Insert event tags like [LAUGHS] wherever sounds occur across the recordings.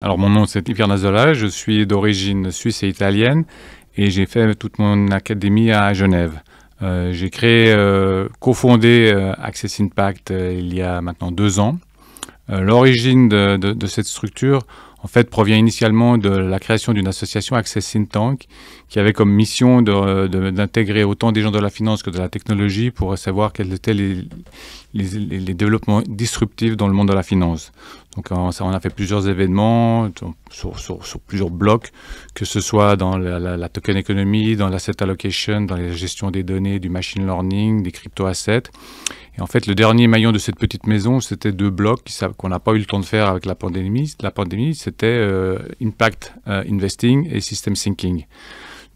Alors mon nom c'est Pierre Nazola, je suis d'origine suisse et italienne et j'ai fait toute mon académie à Genève. Euh, j'ai créé, euh, cofondé euh, Access Impact il y a maintenant deux ans. L'origine de, cette structure, en fait, provient initialement de la création d'une association Access Think Tank qui avait comme mission d'intégrer autant des gens de la finance que de la technologie pour savoir quels étaient les développements disruptifs dans le monde de la finance. Donc on, a fait plusieurs événements sur, plusieurs blocs, que ce soit dans la, token economy, dans l'asset allocation, dans la gestion des données, du machine learning, des crypto-assets. Et en fait, le dernier maillon de cette petite maison, c'était deux blocs qu'on n'a pas eu le temps de faire avec la pandémie. La pandémie, c'était euh, Impact euh, Investing et System Thinking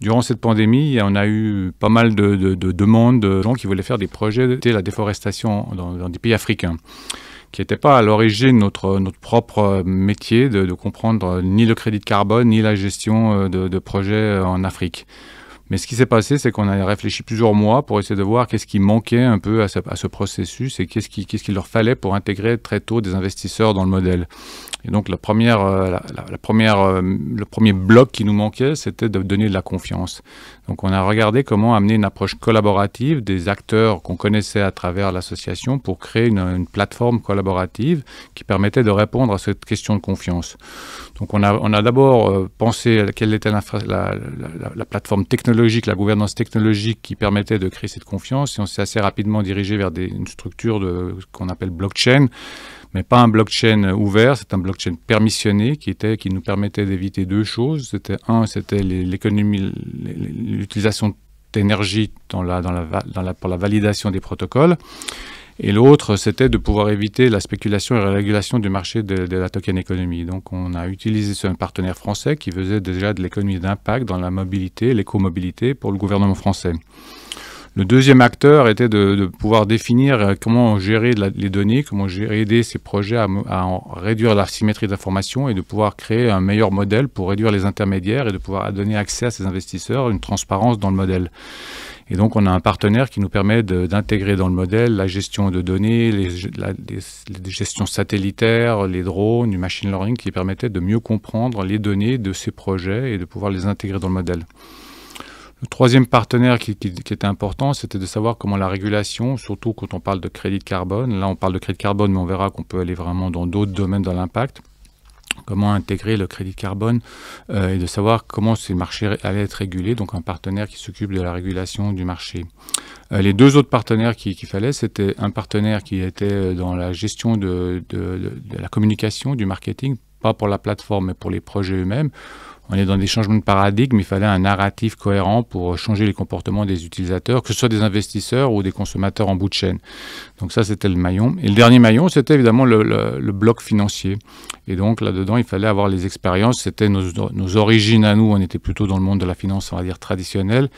durant cette pandémie, on a eu pas mal de, demandes de gens qui voulaient faire des projets de la déforestation dans, dans des pays africains qui n'était pas à l'origine notre, notre propre euh, métier de, comprendre euh, ni le crédit de carbone, ni la gestion euh, de, projets en Afrique. Mais ce qui s'est passé, c'est qu'on a réfléchi plusieurs mois pour essayer de voir qu'est-ce qui manquait un peu à ce, processus et qu'est-ce qu'il leur fallait pour intégrer très tôt des investisseurs dans le modèle. Et donc la première, euh, la, première, euh, le premier bloc qui nous manquait, c'était de donner de la confiance. Donc on a regardé comment amener une approche collaborative des acteurs qu'on connaissait à travers l'association pour créer une, plateforme collaborative qui permettait de répondre à cette question de confiance. Donc on a, on a d'abord euh, pensé à quelle était la, la, plateforme technologique, la gouvernance technologique qui permettait de créer cette confiance et on s'est assez rapidement dirigé vers des, une structure qu'on appelle blockchain mais pas un blockchain ouvert, c'est un blockchain permissionné qui, était, qui nous permettait d'éviter deux choses. C'était un, c'était l'économie, l'utilisation d'énergie dans la, dans la, dans la, pour la validation des protocoles. Et l'autre, c'était de pouvoir éviter la spéculation et la régulation du marché de, la token économie. Donc, on a utilisé un partenaire français qui faisait déjà de l'économie d'impact dans la mobilité, l'éco-mobilité pour le gouvernement français. Le deuxième acteur était de, pouvoir définir euh, comment gérer les données, comment gérer, aider ces projets à, réduire réduire symétrie d'information et de pouvoir créer un meilleur modèle pour réduire les intermédiaires et de pouvoir donner accès à ces investisseurs une transparence dans le modèle. Et donc, on a un partenaire qui nous permet d'intégrer dans le modèle la gestion de données, la, les gestions satellitaires, les drones, du machine learning qui permettait de mieux comprendre les données de ces projets et de pouvoir les intégrer dans le modèle. Le troisième partenaire qui, était important, c'était de savoir comment la régulation, surtout quand on parle de crédit de carbone, là on parle de crédit de carbone, mais on verra qu'on peut aller vraiment dans d'autres domaines dans l'impact, comment intégrer le crédit carbone euh, et de savoir comment ces marchés allaient être régulés, donc un partenaire qui s'occupe de la régulation du marché. Euh, les deux autres partenaires qu'il qui fallait, c'était un partenaire qui était euh, dans la gestion de la communication, du marketing, pas pour la plateforme, mais pour les projets eux-mêmes on est dans des changements de paradigme, il fallait un narratif cohérent pour changer les comportements des utilisateurs, que ce soit des investisseurs ou des consommateurs en bout de chaîne. Donc ça, c'était le maillon. Et le dernier maillon, c'était évidemment le, bloc financier. Et donc là-dedans, il fallait avoir les expériences. C'était nos, nos, origines à nous. On était plutôt dans le monde de la finance, on va dire, traditionnelle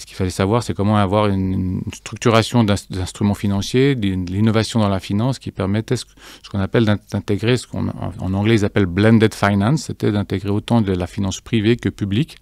ce qu'il fallait savoir, c'est comment avoir une, structuration d'instruments financiers, de l'innovation dans la finance qui permettait ce, qu'on appelle d'intégrer, ce qu'on en anglais ils appellent blended finance, c'était d'intégrer autant de la finance privée que publique,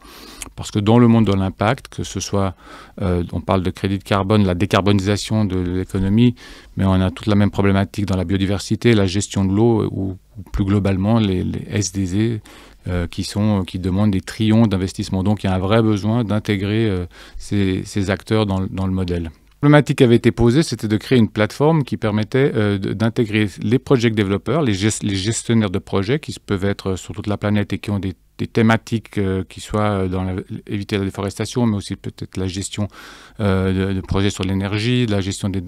parce que dans le monde de l'impact, que ce soit, euh, on parle de crédit de carbone, la décarbonisation de l'économie, mais on a toute la même problématique dans la biodiversité, la gestion de l'eau euh, ou, plus globalement les, les SDZ, euh, qui, sont, euh, qui demandent des trillions d'investissements. Donc il y a un vrai besoin d'intégrer euh, ces, acteurs dans, le modèle La problématique avait été posée, c'était de créer une plateforme qui permettait d'intégrer les project développeurs, les, gestionnaires de projets qui peuvent être sur toute la planète et qui ont des des thématiques euh, qui soient euh, dans éviter la déforestation, mais aussi peut-être la gestion euh, de, projets sur l'énergie, la gestion des,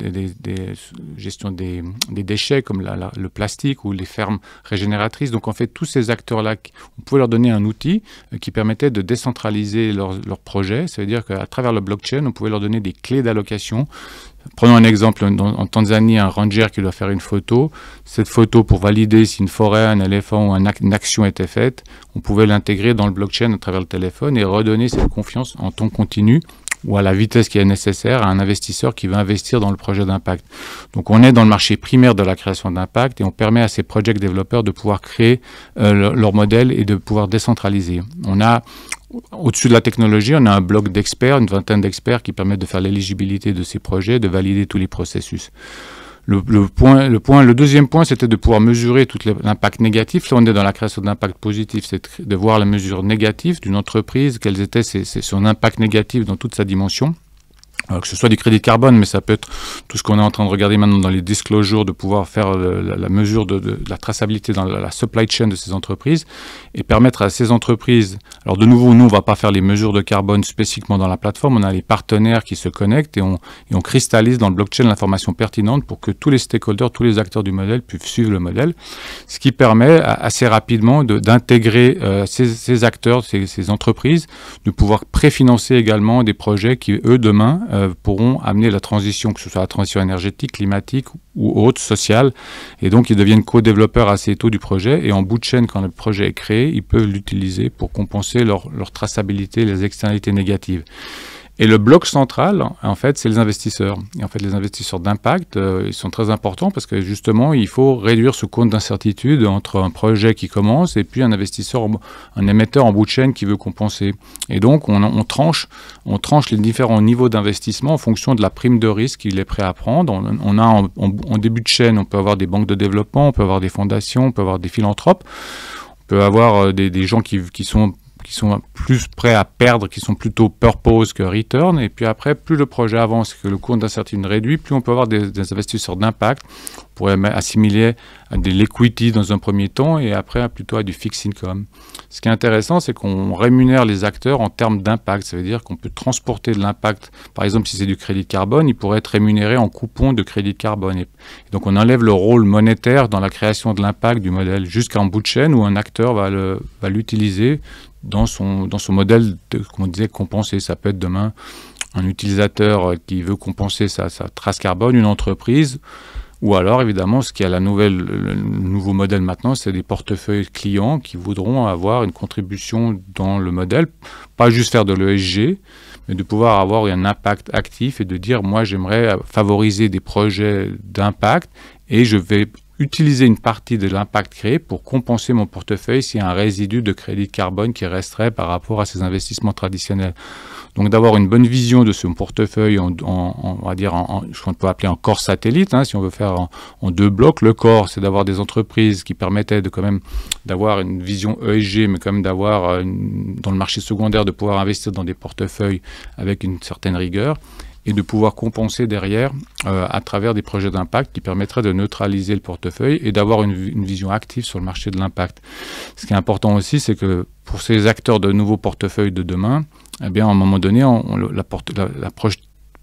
gestion des, déchets comme le plastique ou les fermes régénératrices. Donc en fait, tous ces acteurs-là, on pouvait leur donner un outil qui permettait de décentraliser leurs leur projets. Ça veut dire qu'à travers le blockchain, on pouvait leur donner des clés d'allocation Prenons un exemple en Tanzanie, un ranger qui doit faire une photo. Cette photo, pour valider si une forêt, un éléphant ou une action était faite, on pouvait l'intégrer dans le blockchain à travers le téléphone et redonner cette confiance en temps continu ou à la vitesse qui est nécessaire à un investisseur qui veut investir dans le projet d'impact. Donc on est dans le marché primaire de la création d'impact et on permet à ces project développeurs de pouvoir créer euh, leur modèle et de pouvoir décentraliser. On a au-dessus de la technologie, on a un bloc d'experts, une vingtaine d'experts qui permettent de faire l'éligibilité de ces projets, de valider tous les processus. Le, point, le, point, le deuxième point, c'était de pouvoir mesurer tout l'impact négatif. Là, on est dans la création d'impact positif, c'est de voir la mesure négative d'une entreprise, quels était son impact négatif dans toute sa dimension que ce soit du crédit carbone, mais ça peut être tout ce qu'on est en train de regarder maintenant dans les disclosures, de pouvoir faire euh, la, mesure de, la traçabilité dans la, supply chain de ces entreprises et permettre à ces entreprises, alors de nouveau, nous, on va pas faire les mesures de carbone spécifiquement dans la plateforme, on a les partenaires qui se connectent et on, cristallise dans le blockchain l'information pertinente pour que tous les stakeholders, tous les acteurs du modèle puissent suivre le modèle, ce qui permet assez rapidement d'intégrer euh, ces, acteurs, ces, entreprises, de pouvoir préfinancer également des projets qui, eux, demain, euh, euh, pourront amener la transition, que ce soit la transition énergétique, climatique ou autre, sociale. Et donc, ils deviennent co-développeurs assez tôt du projet. Et en bout de chaîne, quand le projet est créé, ils peuvent l'utiliser pour compenser leur, leur traçabilité, les externalités négatives. Et le bloc central, en fait, c'est les investisseurs. Et en fait, les investisseurs d'impact, euh, ils sont très importants parce que justement, il faut réduire ce compte d'incertitude entre un projet qui commence et puis un investisseur, un émetteur en bout de chaîne qui veut compenser. Et donc, on, tranche, on tranche les différents niveaux d'investissement en fonction de la prime de risque qu'il est prêt à prendre. On, a en, début de chaîne, on peut avoir des banques de développement, on peut avoir des fondations, on peut avoir des philanthropes on peut avoir euh, des, gens qui, sont qui sont plus prêts à perdre, qui sont plutôt purpose que return. Et puis après, plus le projet avance, que le cours d'incertitude réduit, plus on peut avoir des, investisseurs d'impact. On pourrait assimiler à de l'equity dans un premier temps et après plutôt à du fixed income. Ce qui est intéressant, c'est qu'on rémunère les acteurs en termes d'impact. Ça veut dire qu'on peut transporter de l'impact. Par exemple, si c'est du crédit carbone, il pourrait être rémunéré en coupon de crédit carbone. Et donc on enlève le rôle monétaire dans la création de l'impact du modèle un bout de chaîne où un acteur va l'utiliser dans son, dans son modèle qu'on disait compenser. Ça peut être demain un utilisateur qui veut compenser sa, trace carbone, une entreprise, ou alors évidemment ce qui y la nouvelle, le nouveau modèle maintenant, c'est des portefeuilles clients qui voudront avoir une contribution dans le modèle, pas juste faire de l'ESG, mais de pouvoir avoir un impact actif et de dire moi j'aimerais favoriser des projets d'impact et je vais utiliser une partie de l'impact créé pour compenser mon portefeuille s'il y a un résidu de crédit carbone qui resterait par rapport à ces investissements traditionnels. Donc d'avoir une bonne vision de ce portefeuille, on va dire, ce qu'on peut appeler en corps satellite, hein, si on veut faire en, en deux blocs. Le corps, c'est d'avoir des entreprises qui permettaient de quand même d'avoir une vision ESG, mais quand même d'avoir euh, dans le marché secondaire de pouvoir investir dans des portefeuilles avec une certaine rigueur et de pouvoir compenser derrière euh, à travers des projets d'impact qui permettraient de neutraliser le portefeuille et d'avoir une, vision active sur le marché de l'impact. Ce qui est important aussi, c'est que pour ces acteurs de nouveaux portefeuilles de demain, eh bien, à un moment donné, l'approche la,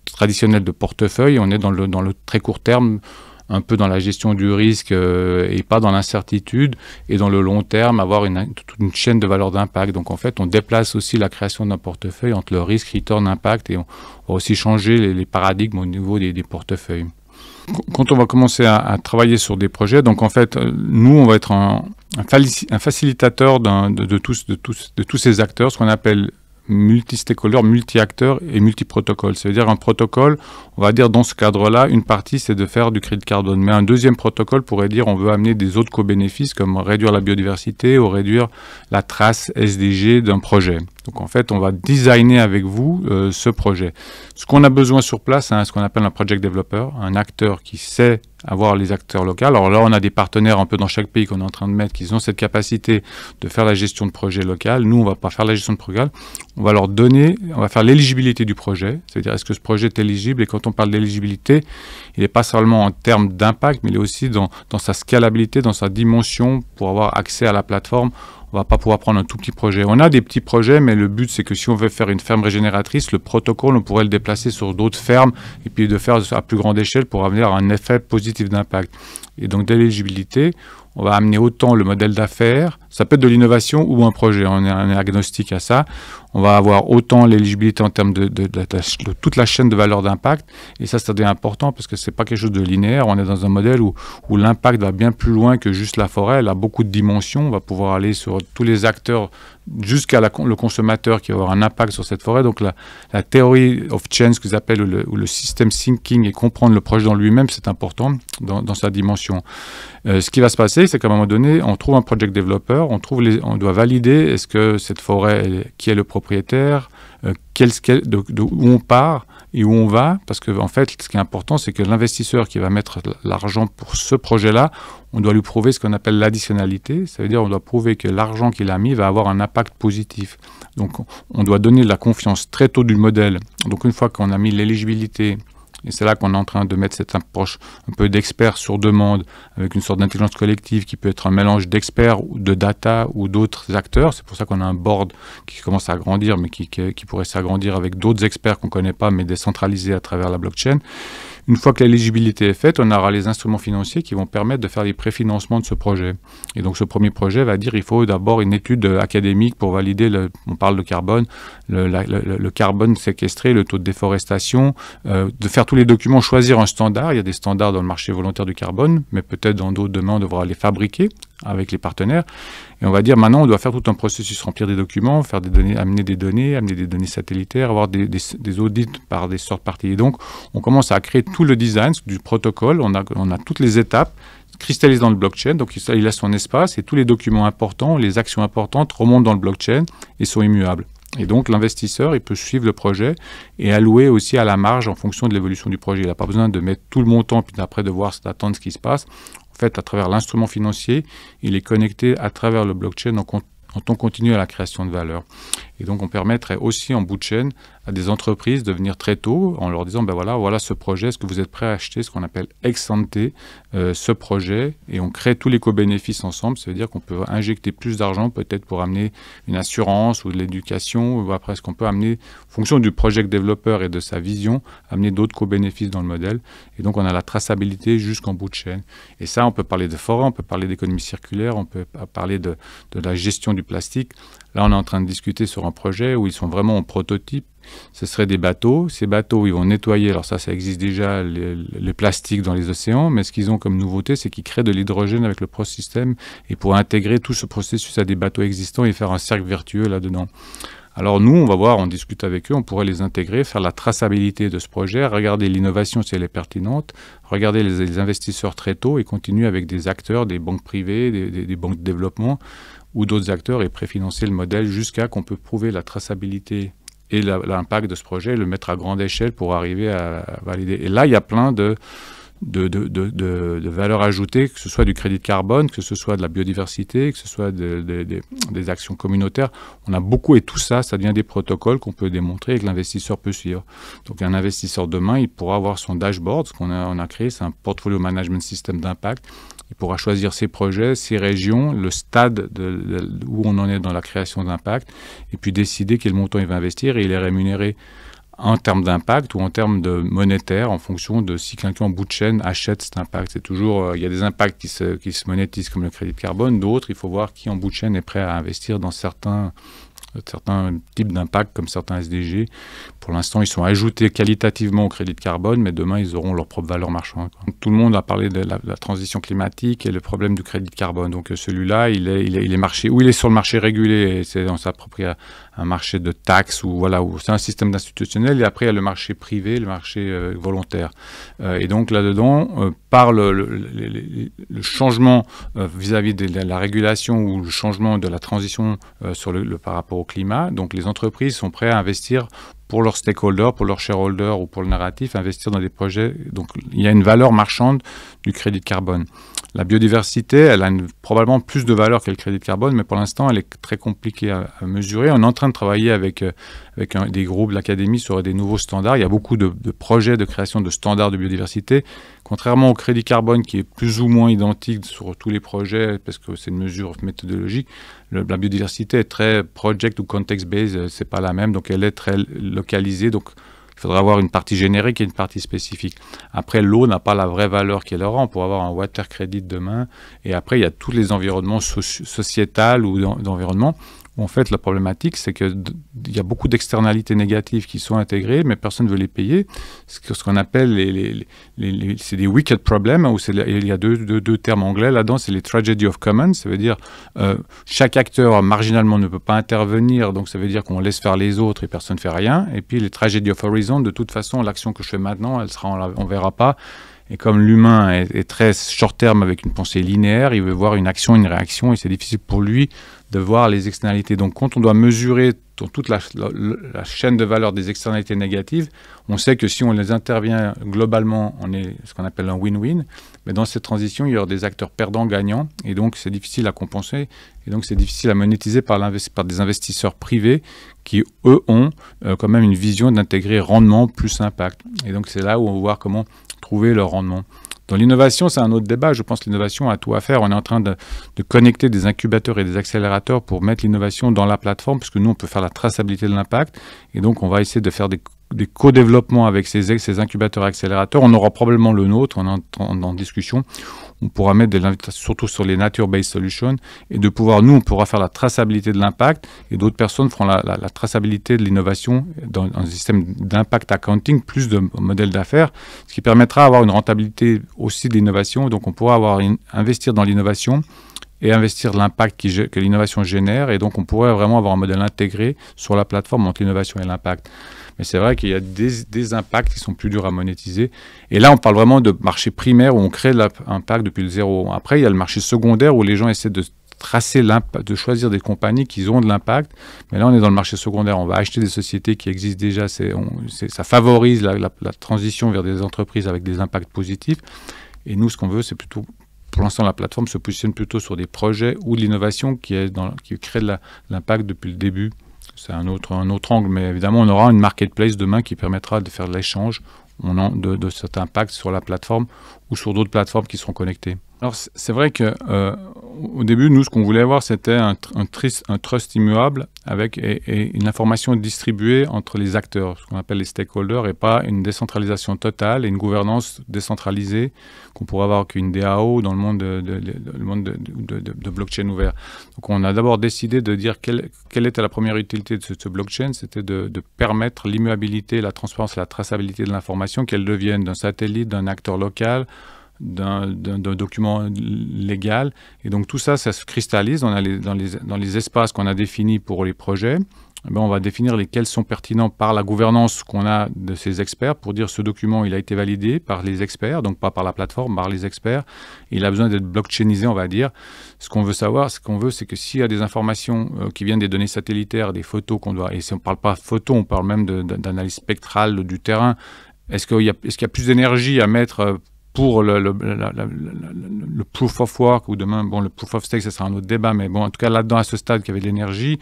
traditionnelle de portefeuille, on est dans le très court terme, un peu dans la gestion du risque euh, et pas dans l'incertitude, et dans le long terme, avoir une, chaîne de valeur d'impact. Donc en fait, on déplace aussi la création d'un portefeuille entre le risque, return, d'impact et on va aussi changer les, paradigmes au niveau des, portefeuilles quand on va commencer à, travailler sur des projets, donc en fait, nous, on va être un, un facilitateur de, tous, de, tous, de tous ces acteurs, ce qu'on appelle multi-stakeholder, multi-acteur et multi-protocole. C'est-à-dire un protocole, on va dire dans ce cadre-là, une partie c'est de faire du crédit carbone. Mais un deuxième protocole pourrait dire on veut amener des autres co-bénéfices comme réduire la biodiversité ou réduire la trace SDG d'un projet. Donc en fait, on va designer avec vous euh, ce projet. Ce qu'on a besoin sur place, c'est hein, ce qu'on appelle un project developer, un acteur qui sait avoir les acteurs locaux. Alors là, on a des partenaires un peu dans chaque pays qu'on est en train de mettre, qui ont cette capacité de faire la gestion de projet local. Nous, on ne va pas faire la gestion de projet, on va leur donner, on va faire l'éligibilité du projet, c'est-à-dire est-ce que ce projet est éligible. Et quand on parle d'éligibilité, il n'est pas seulement en termes d'impact, mais il est aussi dans, dans sa scalabilité, dans sa dimension pour avoir accès à la plateforme on va pas pouvoir prendre un tout petit projet. On a des petits projets, mais le but, c'est que si on veut faire une ferme régénératrice, le protocole, on pourrait le déplacer sur d'autres fermes et puis de faire à plus grande échelle pour avoir un effet positif d'impact. Et donc d'éligibilité, on va amener autant le modèle d'affaires, ça peut être de l'innovation ou un projet, on est, agnostique à ça, on va avoir autant l'éligibilité en termes de, toute la chaîne de valeur d'impact, et ça, c'est important parce que c'est pas quelque chose de linéaire, on est dans un modèle où, où l'impact va bien plus loin que juste la forêt, elle a beaucoup de dimensions, on va pouvoir aller sur tous les acteurs jusqu'à le consommateur qui va avoir un impact sur cette forêt. Donc la, théorie of change, ce qu'ils appellent, le, ou le system thinking et comprendre le projet dans lui-même, c'est important dans, sa dimension. Euh, ce qui va se passer, c'est qu'à un moment donné, on trouve un project developer, on, trouve on doit valider est-ce que cette forêt, qui est le propriétaire, euh, d'où de, où on part, et où on va, parce que en fait, ce qui est important, c'est que l'investisseur qui va mettre l'argent pour ce projet-là, on doit lui prouver ce qu'on appelle l'additionnalité, ça veut dire on doit prouver que l'argent qu'il a mis va avoir un impact positif. Donc on doit donner de la confiance très tôt du modèle. Donc une fois qu'on a mis l'éligibilité, et c'est là qu'on est en train de mettre cette approche un peu d'experts sur demande, avec une sorte d'intelligence collective qui peut être un mélange d'experts, de data ou d'autres acteurs. C'est pour ça qu'on a un board qui commence à grandir, mais qui, qui pourrait s'agrandir avec d'autres experts qu'on ne connaît pas, mais décentralisés à travers la blockchain. Une fois que l'éligibilité est faite, on aura les instruments financiers qui vont permettre de faire les préfinancements de ce projet. Et donc ce premier projet va dire il faut d'abord une étude euh, académique pour valider, le, on parle de carbone, le, carbone séquestré, le taux de déforestation, euh, de faire tous les documents, choisir un standard. Il y a des standards dans le marché volontaire du carbone, mais peut-être dans d'autres demain on devra les fabriquer avec les partenaires. Et on va dire maintenant, on doit faire tout un processus, remplir des documents, faire des données, amener des données, amener des données satellitaires, avoir des, audits par des sortes parties. Et donc, on commence à créer tout le design du protocole. On a, on a toutes les étapes cristallise dans le blockchain, donc il a son espace et tous les documents importants, les actions importantes remontent dans le blockchain et sont immuables. Et donc l'investisseur, il peut suivre le projet et allouer aussi à la marge en fonction de l'évolution du projet. Il n'a pas besoin de mettre tout le montant puis après de voir, d'attendre ce qui se passe fait à travers l'instrument financier, il est connecté à travers le blockchain en, en on à la création de valeur. Et donc on permettrait aussi en bout de chaîne à des entreprises de venir très tôt en leur disant ben voilà, voilà ce projet, est-ce que vous êtes prêt à acheter ce qu'on appelle ex ante euh, ce projet et on crée tous les co-bénéfices ensemble, ça veut dire qu'on peut injecter plus d'argent peut-être pour amener une assurance ou de l'éducation ou après ce qu'on peut amener en fonction du projet développeur et de sa vision, amener d'autres co-bénéfices dans le modèle et donc on a la traçabilité jusqu'en bout de chaîne. Et ça, on peut parler de forêt, on peut parler d'économie circulaire, on peut euh, parler de, de la gestion du plastique. Là, on est en train de discuter sur un projet où ils sont vraiment en prototype. Ce serait des bateaux. Ces bateaux, ils vont nettoyer. Alors ça, ça existe déjà, les, plastiques dans les océans. Mais ce qu'ils ont comme nouveauté, c'est qu'ils créent de l'hydrogène avec le prosystème et pour intégrer tout ce processus à des bateaux existants et faire un cercle vertueux là-dedans. Alors nous, on va voir, on discute avec eux, on pourrait les intégrer, faire la traçabilité de ce projet, regarder l'innovation si elle est pertinente, regarder les, investisseurs très tôt et continuer avec des acteurs, des banques privées, des banques de développement, ou d'autres acteurs et préfinancer le modèle jusqu'à qu'on peut prouver la traçabilité et l'impact de ce projet, le mettre à grande échelle pour arriver à, valider. Et là, il y a plein de, de, de, de, valeurs ajoutées, que ce soit du crédit carbone, que ce soit de la biodiversité, que ce soit des actions communautaires. On a beaucoup et tout ça, ça devient des protocoles qu'on peut démontrer et que l'investisseur peut suivre. Donc un investisseur demain, il pourra avoir son dashboard, ce qu'on a, on a créé, c'est un portfolio management système d'impact il pourra choisir ses projets, ses régions, le stade où on en est dans la création d'impact, et puis décider quel montant il va investir, et il est rémunéré en termes d'impact ou en termes de monétaire, en fonction de si quelqu'un en bout de chaîne achète cet impact. C'est toujours, euh, il y a des impacts qui se, qui se monétisent comme le crédit de carbone, d'autres, il faut voir qui en bout de chaîne est prêt à investir dans certains certains types d'impact comme certains SDG pour l'instant, ils sont ajoutés qualitativement au crédit de carbone, mais demain, ils auront leur propre valeur marchande. Tout le monde a parlé de la, transition climatique et le problème du crédit de carbone. Donc euh, celui-là, il est, il, est, marché, ou il est sur le marché régulé, c'est dans sa un, un marché de taxes, ou voilà, c'est un système institutionnel, et après, il y a le marché privé, le marché euh, volontaire. Euh, et donc là-dedans, par le, changement vis-à-vis de la régulation ou le changement de la transition sur le, par rapport au climat, donc les entreprises sont prêtes à investir pour leurs stakeholders, pour leurs shareholders ou pour le narratif, investir dans des projets. Donc il y a une valeur marchande du crédit de carbone. La biodiversité, elle a probablement plus de valeur que le crédit carbone, mais pour l'instant, elle est très compliquée à, mesurer. On est en train de travailler avec, euh, avec des groupes de l'académie sur des nouveaux standards. Il y a beaucoup de, projets de création de standards de biodiversité. Contrairement au crédit carbone, qui est plus ou moins identique sur tous les projets, parce que c'est une mesure méthodologique, la biodiversité est très project ou context-based, euh, c'est pas la même, donc elle est très localisée. Donc il faudra avoir une partie générique et une partie spécifique. Après, l'eau n'a pas la vraie valeur qu'elle aura. On pourra avoir un water credit demain. Et après, il y a tous les environnements sociétales sociétals ou d'environnement en fait, la problématique, c'est qu'il y a beaucoup d'externalités négatives qui sont intégrées, mais personne ne veut les payer. ce qu'on appelle les, c'est des wicked problems, où il y a deux, termes anglais là-dedans, c'est les tragedy of commons, ça veut dire euh, chaque acteur marginalement ne peut pas intervenir, donc ça veut dire qu'on laisse faire les autres et personne ne fait rien. Et puis les tragedy of horizon, de toute façon, l'action que je fais maintenant, elle sera, on ne verra pas. Et comme l'humain est, très short terme avec une pensée linéaire, il veut voir une action, une réaction, et c'est difficile pour lui de voir les externalités. Donc quand on doit mesurer toute la, chaîne de valeur des externalités négatives, on sait que si on les intervient globalement, on est ce qu'on appelle un win-win. Mais dans cette transition, il y aura des acteurs perdants-gagnants, et donc c'est difficile à compenser, et donc c'est difficile à monétiser par, par, des investisseurs privés qui, eux, ont euh, quand même une vision d'intégrer rendement plus impact. Et donc c'est là où on va voir comment trouver leur rendement. Dans l'innovation, c'est un autre débat. Je pense que l'innovation a tout à faire. On est en train de, de connecter des incubateurs et des accélérateurs pour mettre l'innovation dans la plateforme, puisque nous, on peut faire la traçabilité de l'impact. Et donc, on va essayer de faire des des co-développements avec ces, ces incubateurs accélérateurs. On aura probablement le nôtre, on en, discussion. On pourra mettre de l'invitation surtout sur les nature-based solutions et de pouvoir, nous, on pourra faire la traçabilité de l'impact et d'autres personnes feront la, traçabilité de l'innovation dans, un système d'impact accounting, plus de modèles d'affaires, ce qui permettra d'avoir une rentabilité aussi de l'innovation. Donc, on pourra avoir investir dans l'innovation et investir l'impact que l'innovation génère. Et donc, on pourrait vraiment avoir un modèle intégré sur la plateforme entre l'innovation et l'impact. Mais c'est vrai qu'il y a des, impacts qui sont plus durs à monétiser. Et là, on parle vraiment de marché primaire où on crée l'impact depuis le zéro. Après, il y a le marché secondaire où les gens essaient de tracer de choisir des compagnies qui ont de l'impact. Mais là, on est dans le marché secondaire. On va acheter des sociétés qui existent déjà. C'est, ça favorise la, transition vers des entreprises avec des impacts positifs. Et nous, ce qu'on veut, c'est plutôt pour l'instant, la plateforme se positionne plutôt sur des projets ou de l'innovation qui, est dans, qui crée de l'impact depuis le début c'est un autre, un autre angle, mais évidemment, on aura une marketplace demain qui permettra de faire de l'échange de, cet impact sur la plateforme ou sur d'autres plateformes qui seront connectées. Alors, c'est vrai que euh, au début, nous, ce qu'on voulait avoir, c'était un, trust immuable avec et, une information distribuée entre les acteurs, ce qu'on appelle les stakeholders, et pas une décentralisation totale et une gouvernance décentralisée qu'on pourrait avoir qu'une DAO dans le monde de, le monde de, blockchain ouvert. Donc on a d'abord décidé de dire quelle, était la première utilité de ce, blockchain, c'était de, permettre l'immuabilité, la transparence, et la traçabilité de l'information, qu'elle devienne d'un satellite, d'un acteur local, d'un document légal. Et donc tout ça, ça se cristallise dans les, dans les, dans les espaces qu'on a définis pour les projets. Eh ben, on va définir lesquels sont pertinents par la gouvernance qu'on a de ces experts pour dire ce document, il a été validé par les experts, donc pas par la plateforme, par les experts. Il a besoin d'être blockchainisé, on va dire. Ce qu'on veut savoir, ce qu'on veut, c'est que s'il y a des informations euh, qui viennent des données satellitaires, des photos qu'on doit, et si on ne parle pas photo, on parle même d'analyse spectrale du terrain, est-ce qu'il y, est y, a plus d'énergie à mettre euh, pour le, le, proof of work, ou demain, bon, le proof of stake, ce sera un autre débat, mais bon, en tout cas, là-dedans, à ce stade, qu'il y avait de l'énergie,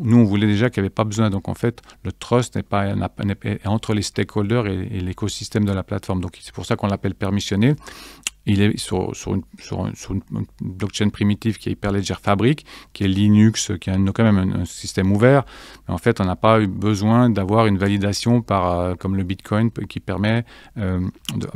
nous, on voulait déjà qu'il n'y avait pas besoin. Donc, en fait, le trust n'est pas est entre les stakeholders et, et l'écosystème de la plateforme. Donc, c'est pour ça qu'on l'appelle permissionné il est sur, sur, une, blockchain primitive qui est Hyperledger Fabric, qui est Linux, qui est quand même un, système ouvert. en fait, on n'a pas eu besoin d'avoir une validation par, euh, comme le Bitcoin qui permet, euh,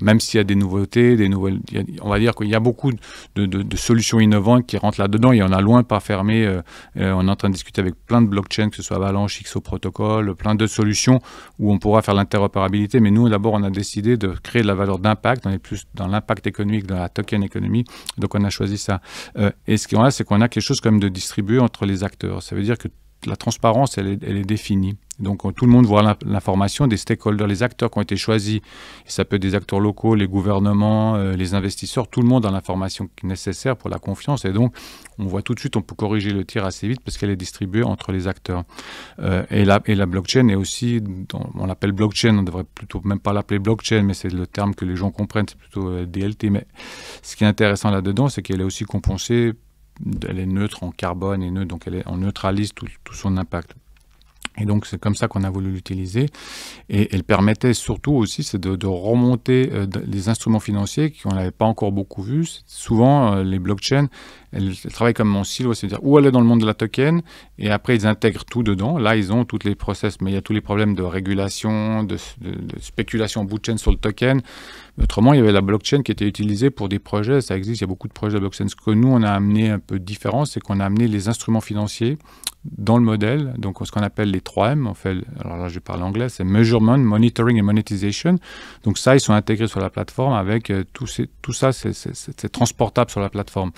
même s'il y a des nouveautés, des nouvelles, on va dire qu'il y a beaucoup de, solutions innovantes qui rentrent là-dedans il y en a loin pas fermé. Euh, on est en train de discuter avec plein de blockchains, que ce soit Avalanche, XO Protocol, plein de solutions où on pourra faire l'interopérabilité. Mais nous, d'abord, on a décidé de créer de la valeur d'impact. On est plus dans l'impact économique dans la token économie. Donc on a choisi ça. Euh, et ce qu'on a, c'est qu'on a quelque chose comme de distribué entre les acteurs. Ça veut dire que la transparence, elle est définie. Donc tout le monde voit l'information des stakeholders, les acteurs qui ont été choisis. ça peut être des acteurs locaux, les gouvernements, euh, les investisseurs, tout le monde a l'information nécessaire pour la confiance. Et donc on voit tout de suite, on peut corriger le tir assez vite parce qu'elle est distribuée entre les acteurs. Euh, et, la, blockchain est aussi, on l'appelle blockchain, on devrait plutôt même pas l'appeler blockchain, mais c'est le terme que les gens comprennent, c'est plutôt euh, DLT. Mais ce qui est intéressant là-dedans, c'est qu'elle est aussi compensée elle est neutre en carbone et neutre, donc elle, neutralise tout son impact. Et donc c'est comme ça qu'on a voulu l'utiliser. Et elle permettait surtout aussi c'est de, remonter euh, les instruments financiers qu'on n'avait pas encore beaucoup vu Souvent euh, les blockchains, elles, travaillent comme mon silo, c'est-à-dire où aller dans le monde de la token et après ils intègrent tout dedans. Là ils ont toutes les process, mais il y a tous les problèmes de régulation, de, de, de spéculation sur le token. Autrement, il y avait la blockchain qui était utilisée pour des projets, ça existe, il y a beaucoup de projets de blockchain. Ce que nous, on a amené un peu différent, c'est qu'on a amené les instruments financiers dans le modèle, donc ce qu'on appelle les 3M, en fait, alors là je parle anglais, c'est Measurement, Monitoring et Monetization. Donc ça, ils sont intégrés sur la plateforme avec euh, tout, tout, ça, c'est transportable sur la plateforme.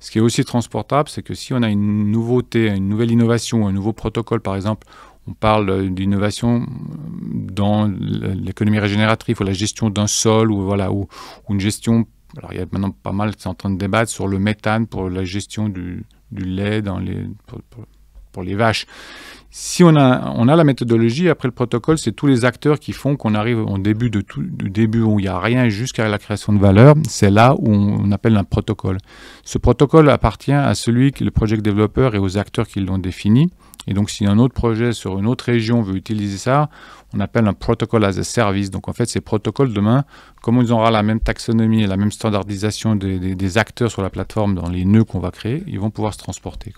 Ce qui est aussi transportable, c'est que si on a une nouveauté, une nouvelle innovation, un nouveau protocole par exemple, on parle euh, d'innovation euh, dans l'économie régénérative ou la gestion d'un sol ou voilà ou, une gestion. Alors il y a maintenant pas mal qui sont en train de débattre sur le méthane pour la gestion du, lait dans les pour les vaches. Si on a, on a la méthodologie, après le protocole, c'est tous les acteurs qui font qu'on arrive au début de tout, du début où il n'y a rien jusqu'à la création de valeur. C'est là où on, appelle un protocole. Ce protocole appartient à celui qui, le project développeur et aux acteurs qui l'ont défini. Et donc, si un autre projet sur une autre région veut utiliser ça, on appelle un protocole as a service. Donc, en fait, ces protocoles, demain, comme ils auront la même taxonomie et la même standardisation des, acteurs sur la plateforme dans les nœuds qu'on va créer, ils vont pouvoir se transporter.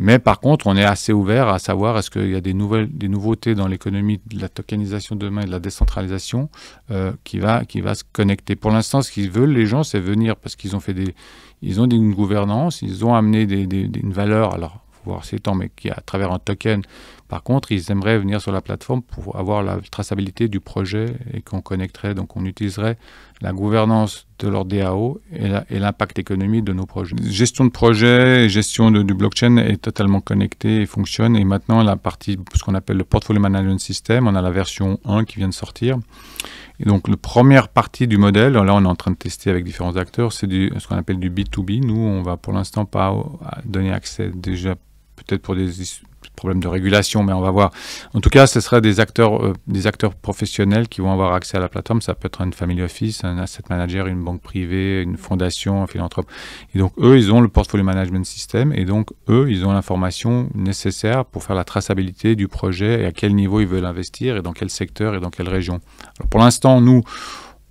Mais par contre, on est assez ouvert à savoir est-ce qu'il y a des, nouvelles, des nouveautés dans l'économie de la tokenisation demain et de la décentralisation euh, qui, va, qui va se connecter. Pour l'instant, ce qu'ils veulent, les gens, c'est venir parce qu'ils ont fait des, ils ont une gouvernance, ils ont amené une valeur. Alors, voir ces temps, mais qui à travers un token par contre, ils aimeraient venir sur la plateforme pour avoir la traçabilité du projet et qu'on connecterait, donc on utiliserait la gouvernance de leur DAO et l'impact économique de nos projets. Gestion de projet, gestion du blockchain est totalement connectée et fonctionne. Et maintenant, la partie, ce qu'on appelle le portfolio management system, on a la version 1 qui vient de sortir. Et donc, la première partie du modèle, là, on est en train de tester avec différents acteurs, c'est ce qu'on appelle du B2B. Nous, on va pour l'instant pas donner accès déjà peut-être pour des problème de régulation, mais on va voir. En tout cas, ce sera des acteurs, euh, des acteurs professionnels qui vont avoir accès à la plateforme. Ça peut être une family office, un asset manager, une banque privée, une fondation, un philanthrope. Et donc, eux, ils ont le portfolio management system et donc, eux, ils ont l'information nécessaire pour faire la traçabilité du projet et à quel niveau ils veulent investir et dans quel secteur et dans quelle région. Alors, pour l'instant, nous,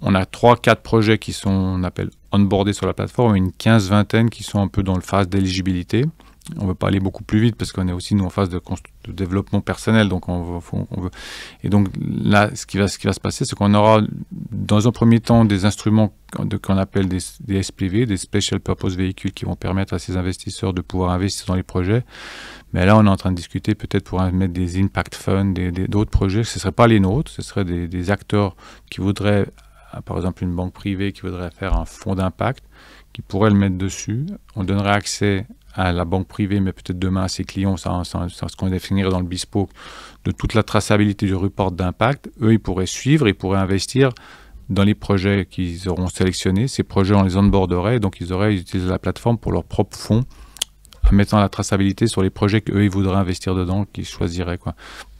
on a 3-4 projets qui sont, on appelle, onboardés sur la plateforme et une 15-20 qui sont un peu dans le phase d'éligibilité on veut pas aller beaucoup plus vite parce qu'on est aussi nous en phase de, développement personnel donc on et donc là ce qui va ce qui va se passer c'est qu'on aura dans un premier temps des instruments qu'on appelle des, SPV des special purpose Vehicles, qui vont permettre à ces investisseurs de pouvoir investir dans les projets mais là on est en train de discuter peut-être pour mettre des impact funds d'autres projets ce ne serait pas les nôtres ce serait des, acteurs qui voudraient ah, par exemple une banque privée qui voudrait faire un fonds d'impact qui pourrait le mettre dessus on donnerait accès à la banque privée, mais peut-être demain à ses clients, sans, ce qu'on définir dans le BISPO, de toute la traçabilité du report d'impact, eux, ils pourraient suivre, ils pourraient investir dans les projets qu'ils auront sélectionnés. Ces projets, on les onboarderait, donc ils auraient utilisé la plateforme pour leurs propres fonds, en mettant la traçabilité sur les projets qu'eux, ils voudraient investir dedans, qu'ils choisiraient. Quoi.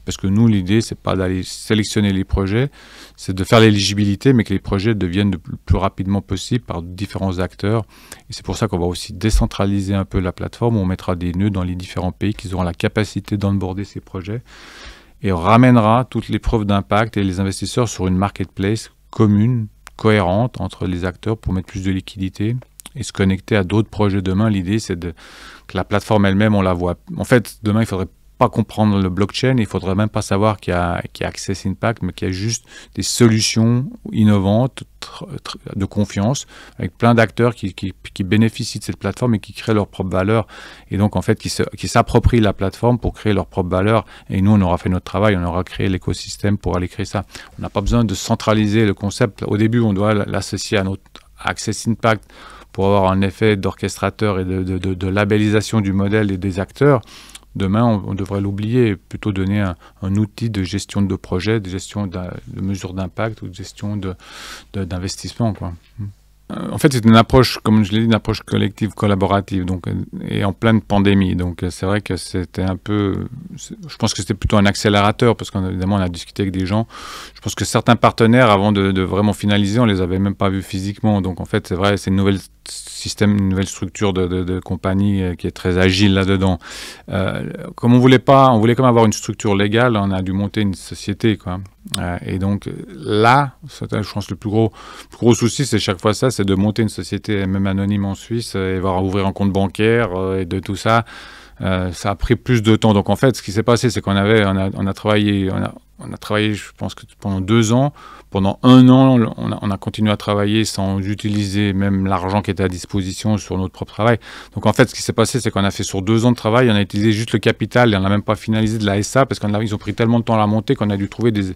Parce que nous, l'idée, c'est pas d'aller sélectionner les projets, c'est de faire l'éligibilité, mais que les projets deviennent le plus rapidement possible par différents acteurs. Et c'est pour ça qu'on va aussi décentraliser un peu la plateforme. On mettra des nœuds dans les différents pays qui auront la capacité d'onboarder ces projets. Et on ramènera toutes les preuves d'impact et les investisseurs sur une marketplace commune, cohérente entre les acteurs pour mettre plus de liquidité et se connecter à d'autres projets demain. L'idée, c'est que la plateforme elle-même, on la voit. En fait, demain, il faudrait pas comprendre le blockchain, il faudrait même pas savoir qu'il y, a, Access Impact, mais qu'il y a juste des solutions innovantes, de confiance, avec plein d'acteurs qui, qui, bénéficient de cette plateforme et qui créent leur propre valeur, et donc en fait qui, se, s'approprient la plateforme pour créer leur propre valeur, et nous on aura fait notre travail, on aura créé l'écosystème pour aller créer ça. On n'a pas besoin de centraliser le concept, au début on doit l'associer à notre Access Impact, pour avoir un effet d'orchestrateur et de, de, labellisation du modèle et des acteurs. Demain, on, devrait l'oublier plutôt donner un, outil de gestion de projet, de gestion de mesures d'impact ou de gestion d'investissement. Euh, en fait, c'est une approche, comme je l'ai dit, une approche collective, collaborative, donc, euh, et en pleine pandémie. Donc, euh, c'est vrai que c'était un peu, je pense que c'était plutôt un accélérateur, parce qu'on on, a discuté avec des gens. Je pense que certains partenaires, avant de, vraiment finaliser, on les avait même pas vus physiquement. Donc, en fait, c'est vrai, c'est une nouvelle système, une nouvelle structure de, de, compagnie euh, qui est très agile là-dedans. Euh, comme on voulait pas, on voulait comme avoir une structure légale, on a dû monter une société, quoi. Euh, et donc là, je pense le plus gros, gros souci, c'est chaque fois ça, c'est de monter une société, même anonyme en Suisse, et voir ouvrir un compte bancaire et de tout ça. ça a pris plus de temps. Donc en fait, ce qui s'est passé, c'est qu'on avait, on a, travaillé, on a, on a travaillé, je pense que pendant deux ans pendant un an, on a, continué à travailler sans utiliser même l'argent qui était à disposition sur notre propre travail. Donc en fait, ce qui s'est passé, c'est qu'on a fait sur deux ans de travail, on a utilisé juste le capital et on n'a même pas finalisé de la SA parce qu'ils ont pris tellement de temps à la monter qu'on a dû trouver des.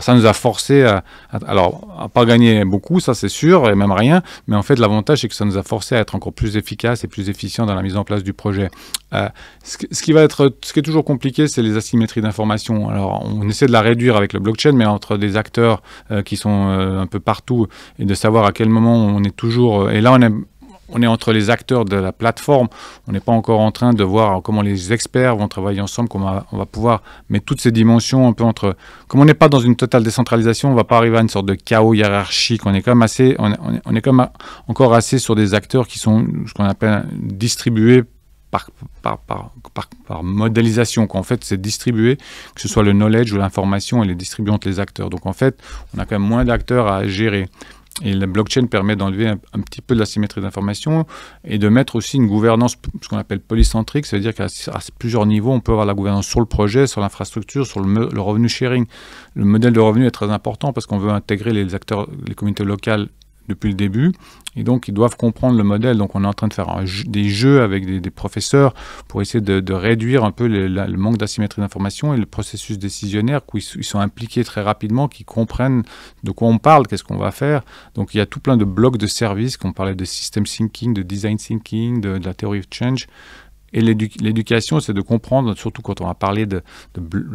Ça nous a forcé à, alors, à pas gagner beaucoup, ça c'est sûr, et même rien. Mais en fait, l'avantage, c'est que ça nous a forcé à être encore plus efficace et plus efficient dans la mise en place du projet. Euh, ce, qui va être, ce qui est toujours compliqué, c'est les asymétries d'information. Alors, on essaie de la réduire avec le blockchain, mais entre des acteurs euh, qui sont euh, un peu partout et de savoir à quel moment on est toujours. Euh, et là, on est on est entre les acteurs de la plateforme, on n'est pas encore en train de voir comment les experts vont travailler ensemble, comment on va pouvoir mettre toutes ces dimensions un peu entre... Comme on n'est pas dans une totale décentralisation, on ne va pas arriver à une sorte de chaos hiérarchique, on est quand même, assez, on est, on est quand même encore assez sur des acteurs qui sont ce qu'on appelle distribués par, par, modélisation, qu'en fait c'est distribué, que ce soit le knowledge ou l'information, et les distribuée entre les acteurs. Donc en fait, on a quand même moins d'acteurs à gérer. Et la blockchain permet d'enlever un, petit peu de la symétrie d'information et de mettre aussi une gouvernance, ce qu'on appelle polycentrique, c'est-à-dire qu'à plusieurs niveaux, on peut avoir la gouvernance sur le projet, sur l'infrastructure, sur le, le, revenu sharing. Le modèle de revenu est très important parce qu'on veut intégrer les acteurs, les communautés locales depuis le début. Et donc, ils doivent comprendre le modèle. Donc, on est en train de faire des jeux avec des, professeurs pour essayer de, réduire un peu le, manque d'asymétrie d'information et le processus décisionnaire où ils, sont impliqués très rapidement, qu'ils comprennent de quoi on parle, qu'est-ce qu'on va faire. Donc, il y a tout plein de blocs de services qu'on parlait de system thinking, de design thinking, de, la théorie of change. Et l'éducation, c'est de comprendre, surtout quand on va parler de,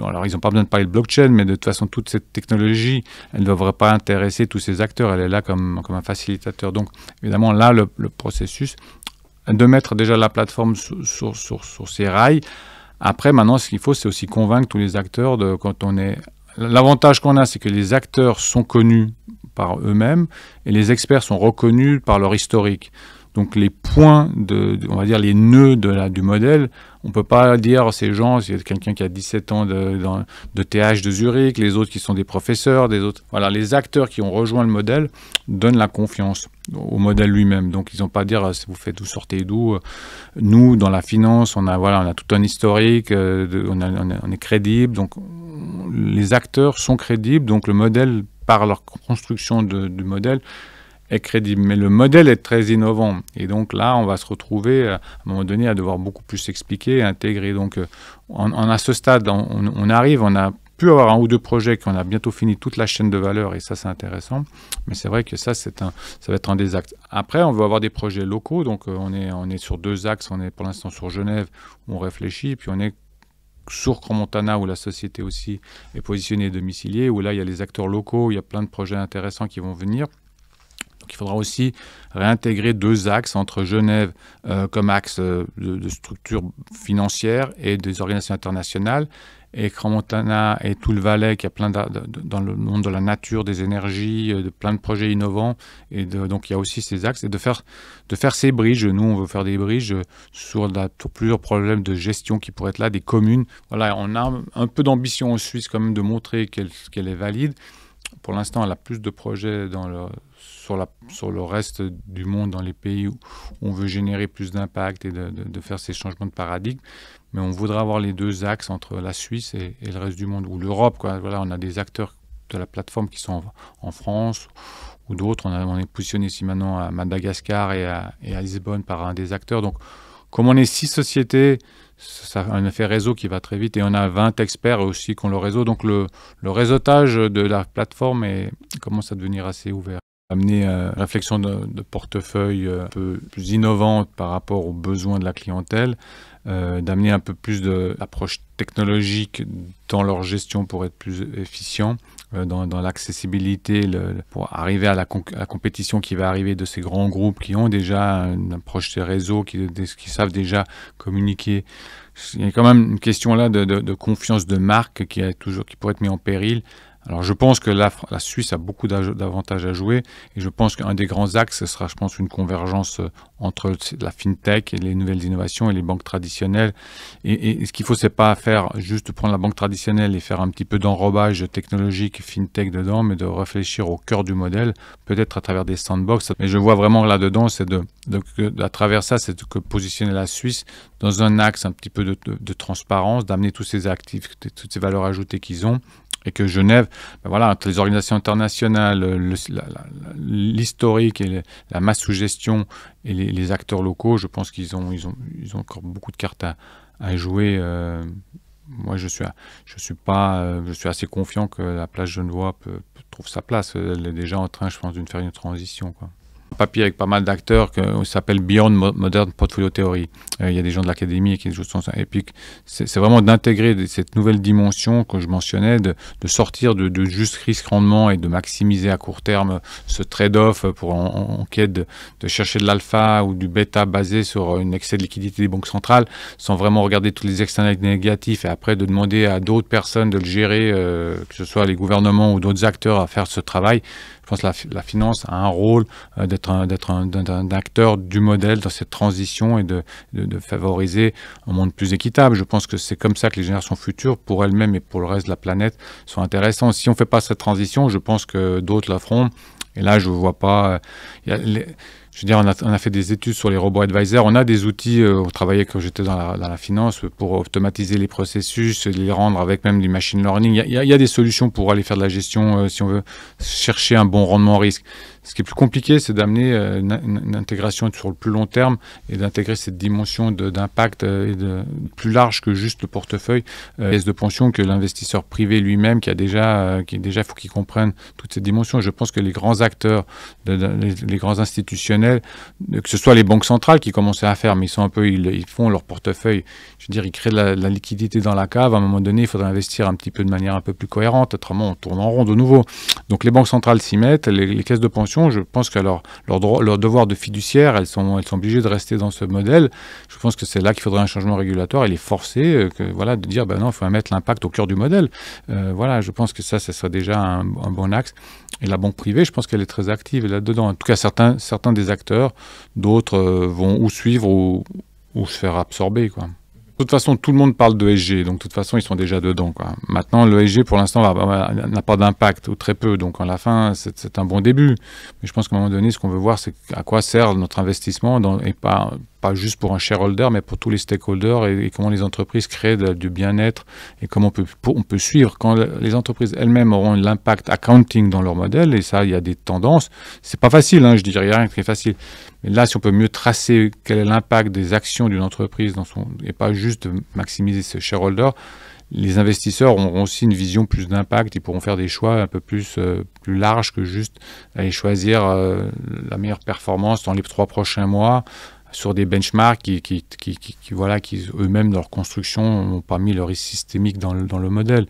alors ils n'ont pas besoin de parler de blockchain, mais de toute façon, toute cette technologie, elle ne devrait pas intéresser tous ces acteurs, elle est là comme, comme un facilitateur. Donc, évidemment, là, le, processus de mettre déjà la plateforme sur, sur, sur, sur ses rails. Après, maintenant, ce qu'il faut, c'est aussi convaincre tous les acteurs de quand on est. L'avantage qu'on a, c'est que les acteurs sont connus par eux-mêmes et les experts sont reconnus par leur historique. Donc les points, de, on va dire les nœuds de la, du modèle, on ne peut pas dire ces gens, c'est quelqu'un qui a 17 ans de, de, TH de Zurich, les autres qui sont des professeurs, des autres. Voilà, les acteurs qui ont rejoint le modèle donnent la confiance au modèle lui-même. Donc ils n'ont pas à dire euh, vous faites vous sortez d'où. Euh, nous, dans la finance, on a, voilà, on a tout un historique, euh, on, on est crédible. Donc les acteurs sont crédibles, donc le modèle, par leur construction du modèle, crédible. Mais le modèle est très innovant. Et donc là, on va se retrouver euh, à un moment donné à devoir beaucoup plus s'expliquer, intégrer. Donc euh, on, à ce stade, on, arrive, on a pu avoir un ou deux projets qu'on a bientôt fini toute la chaîne de valeur et ça c'est intéressant. Mais c'est vrai que ça c'est un, ça va être un des axes. Après on veut avoir des projets locaux donc euh, on est on est sur deux axes. On est pour l'instant sur Genève où on réfléchit puis on est sur cromontana où la société aussi est positionnée domiciliée où là il y a les acteurs locaux, il y a plein de projets intéressants qui vont venir. Donc il faudra aussi réintégrer deux axes entre Genève euh, comme axe euh, de, structure financière et des organisations internationales, et Cramontana et tout le Valais qui a plein de, dans le monde de la nature, des énergies, euh, de plein de projets innovants. Et donc il y a aussi ces axes et de faire, de faire ces bridges. Nous, on veut faire des bridges sur plusieurs problèmes de gestion qui pourraient être là, des communes. Voilà, on a un peu d'ambition en Suisse quand même de montrer qu'elle est valide pour l'instant, elle a plus de projets sur, le reste du monde, dans les pays où on veut générer plus d'impact et de, faire ces changements de paradigme. Mais on voudrait avoir les deux axes entre la Suisse et, le reste du monde, ou l'Europe. Voilà, on a des acteurs de la plateforme qui sont en, France ou d'autres. On, est positionné ici maintenant à Madagascar et à, et à Lisbonne par un des acteurs. Donc, comme on est six sociétés ça un effet réseau qui va très vite et on a 20 experts aussi qui ont le réseau. Donc le, le réseautage de la plateforme est, commence à devenir assez ouvert. Amener une euh, réflexion de, portefeuille euh, un peu plus innovante par rapport aux besoins de la clientèle, euh, d'amener un peu plus d'approche technologique dans leur gestion pour être plus efficient. Euh, dans, dans l'accessibilité pour arriver à la, compétition qui va arriver de ces grands groupes qui ont déjà une approche des réseaux, qui, qui savent déjà communiquer. Il y a quand même une question là de, de, de confiance de marque qui, a toujours, qui pourrait être mise en péril alors je pense que la, Suisse a beaucoup d'avantages à jouer et je pense qu'un des grands axes ce sera, je pense, une convergence euh, entre la fintech et les nouvelles innovations et les banques traditionnelles. Et, ce qu'il faut, c'est pas faire juste prendre la banque traditionnelle et faire un petit peu d'enrobage technologique fintech dedans, mais de réfléchir au cœur du modèle, peut-être à travers des sandbox. Mais je vois vraiment là-dedans, c'est de, à travers ça, c'est de positionner la Suisse dans un axe un petit peu de, de transparence, d'amener tous ces actifs, toutes ces valeurs ajoutées qu'ils ont et que Genève, ben voilà, entre les organisations internationales, l'historique et la masse sous gestion et les, acteurs locaux, je pense qu'ils ont, ils ont, ils encore beaucoup de cartes à, jouer. Euh, moi, je suis, je suis pas, euh, je suis assez confiant que la place Genevois trouve sa place. Elle est déjà en train, je pense, d'une faire une transition. Quoi papier avec pas mal d'acteurs qui s'appelle Beyond Modern Portfolio Theory. Euh, il y a des gens de l'académie qui jouent ça. Et puis, c'est vraiment d'intégrer cette nouvelle dimension que je mentionnais, de, sortir de, juste risque-rendement et de maximiser à court terme ce trade-off pour en, quête de, chercher de l'alpha ou du bêta basé sur un excès de liquidité des banques centrales, sans vraiment regarder tous les externalités négatifs et après de demander à d'autres personnes de le gérer, euh, que ce soit les gouvernements ou d'autres acteurs à faire ce travail je pense que la, finance a un rôle euh, d'être un, acteur du modèle dans cette transition et de, favoriser un monde plus équitable. Je pense que c'est comme ça que les générations futures, pour elles-mêmes et pour le reste de la planète, sont intéressantes. Si on ne fait pas cette transition, je pense que d'autres la feront. Et là, je ne vois pas. Euh, je veux dire, on a, fait des études sur les robots advisors. On a des outils. on euh, travaillait quand j'étais dans la, finance pour automatiser les processus, les rendre avec même du machine learning. Il y, a, des solutions pour aller faire de la gestion euh, si on veut chercher un bon rendement risque. Ce qui est plus compliqué, c'est d'amener euh, une, intégration sur le plus long terme et d'intégrer cette dimension d'impact euh, plus large que juste le portefeuille euh, caisses de pension que l'investisseur privé lui-même qui a déjà, qui déjà, faut qu'il comprenne toutes ces dimensions. Je pense que les grands acteurs, les, grands institutionnels, que ce soit les banques centrales qui commencent à faire, mais ils sont un peu, ils, font leur portefeuille. Je veux dire, ils créent de la, liquidité dans la cave. À un moment donné, il faudra investir un petit peu de manière un peu plus cohérente. Autrement, on tourne en rond de nouveau. Donc les banques centrales s'y mettent, les caisses de pension je pense que leur, leur, devoir de fiduciaire, elles sont, elles obligées de rester dans ce modèle. Je pense que c'est là qu'il faudrait un changement régulatoire Il est forcé euh, que, voilà, de dire ben non, il faut mettre l'impact au cœur du modèle. Euh, voilà, je pense que ça, ce serait déjà un, bon axe. Et la banque privée, je pense qu'elle est très active là-dedans. En tout cas, certains, des acteurs, d'autres euh, vont ou suivre ou, se faire absorber. Quoi. De toute façon, tout le monde parle d'ESG, donc de toute façon, ils sont déjà dedans. Quoi. Maintenant, l'ESG, pour l'instant, n'a pas d'impact, ou très peu, donc en la fin, c'est un bon début. Mais je pense qu'à un moment donné, ce qu'on veut voir, c'est à quoi sert notre investissement, et pas pas juste pour un shareholder, mais pour tous les stakeholders et, comment les entreprises créent du bien-être et comment on peut, on peut suivre. Quand les entreprises elles-mêmes auront l'impact accounting dans leur modèle, et ça, il y a des tendances, c'est pas facile, hein, je dirais, rien de très facile. Mais là, si on peut mieux tracer quel est l'impact des actions d'une entreprise dans son, et pas juste maximiser ses shareholder les investisseurs auront aussi une vision plus d'impact, ils pourront faire des choix un peu plus, euh, plus larges que juste aller choisir euh, la meilleure performance dans les trois prochains mois, sur des benchmarks qui, qui, voilà, qui eux-mêmes, dans leur construction, n'ont pas mis leur risque systémique dans le, modèle.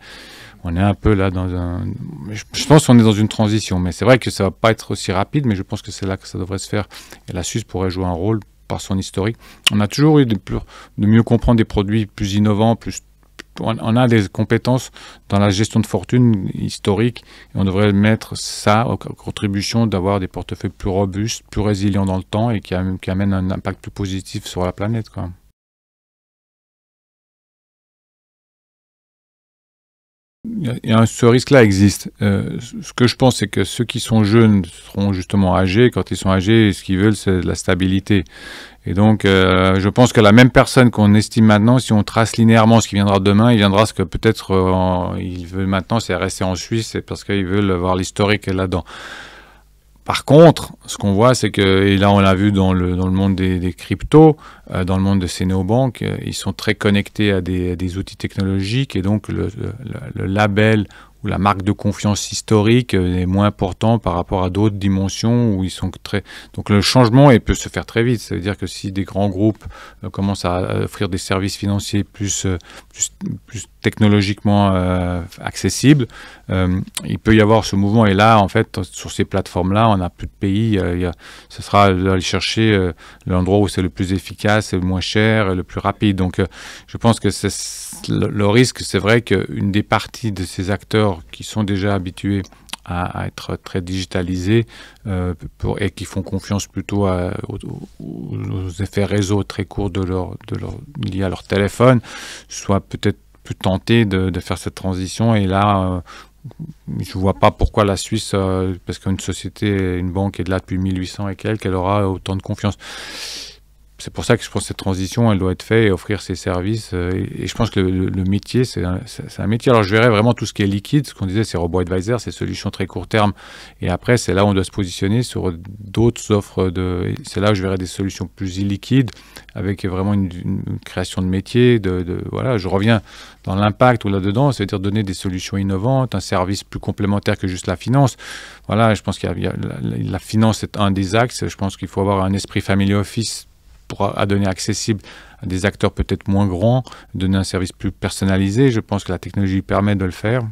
On est un peu là dans un... Je, pense qu'on est dans une transition, mais c'est vrai que ça va pas être aussi rapide, mais je pense que c'est là que ça devrait se faire. Et la Suisse pourrait jouer un rôle par son historique. On a toujours eu de mieux comprendre des produits plus innovants, plus on a des compétences dans la gestion de fortune historique et on devrait mettre ça en contribution d'avoir des portefeuilles plus robustes, plus résilients dans le temps et qui, amènent un impact plus positif sur la planète. Quoi. ce risque-là existe. Euh, ce que je pense, c'est que ceux qui sont jeunes seront justement âgés. Quand ils sont âgés, ce qu'ils veulent, c'est de la stabilité. Et donc, euh, je pense que la même personne qu'on estime maintenant, si on trace linéairement ce qui viendra demain, il viendra ce que peut-être euh, il veut maintenant, c'est rester en Suisse, c'est parce qu'ils veulent voir l'historique là-dedans. Par contre, ce qu'on voit, c'est que, et là on l'a vu dans le, monde des, cryptos, euh, dans le monde de ces néobanques, euh, ils sont très connectés à des, outils technologiques et donc le label la marque de confiance historique euh, est moins importante par rapport à d'autres dimensions où ils sont très. Donc le changement il peut se faire très vite. Ça veut dire que si des grands groupes euh, commencent à offrir des services financiers plus, euh, plus, technologiquement accessible accessibles, il peut y avoir ce mouvement. Et là, en fait, sur ces plateformes-là, on n'a plus de pays. Il ce sera d'aller chercher l'endroit où c'est le plus efficace, le moins cher le plus rapide. Donc je pense que c'est le, risque, c'est vrai qu'une des parties de ces acteurs qui sont déjà habitués à, être très digitalisés euh, pour, et qui font confiance plutôt aux, effets réseau très courts de leur, de leur, liés à leur téléphone, soit peut-être plus tentés de, faire cette transition. Et là, euh, je ne vois pas pourquoi la Suisse, euh, parce qu'une société, une banque est là depuis 1800 et quelques, elle aura autant de confiance c'est pour ça que je pense que cette transition, elle doit être faite et offrir ses services. Euh, et, je pense que le, métier, c'est un, métier. Alors, je verrais vraiment tout ce qui est liquide, ce qu'on disait, c'est Robo Advisor, c'est solutions très court terme. Et après, c'est là où on doit se positionner sur d'autres offres. De, c'est là où je verrais des solutions plus illiquides, avec vraiment une, création de métier. De, voilà, je reviens dans l'impact ou là-dedans, c'est-à-dire donner des solutions innovantes, un service plus complémentaire que juste la finance. Voilà, je pense qu'il la, la, finance est un des axes. Je pense qu'il faut avoir un esprit family office à donner accessible à des acteurs peut-être moins grands, donner un service plus personnalisé. Je pense que la technologie permet de le faire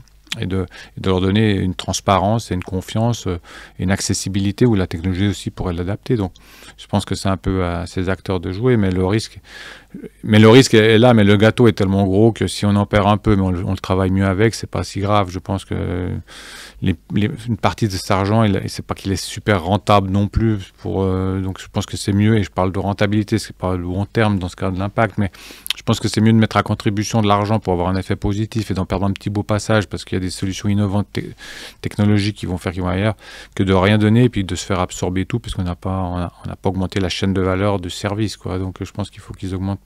et de, leur donner une transparence et une confiance euh, et une accessibilité où la technologie aussi pourrait l'adapter. Donc, je pense que c'est un peu à ces acteurs de jouer, mais le risque, mais le risque est là, mais le gâteau est tellement gros que si on en perd un peu, mais on, le travaille mieux avec, c'est pas si grave. Je pense que une partie de cet argent, c'est pas qu'il est super rentable non plus. Pour, euh, donc, je pense que c'est mieux. Et je parle de rentabilité, n'est pas le long terme dans ce cas de l'impact, mais je pense que c'est mieux de mettre à contribution de l'argent pour avoir un effet positif et d'en perdre un petit beau passage parce qu'il y a des solutions innovantes technologiques qui vont faire qu'ils vont ailleurs que de rien donner et puis de se faire absorber tout parce qu'on n'a pas, on pas augmenté la chaîne de valeur de service. Quoi. Donc je pense qu'il faut qu'ils augmentent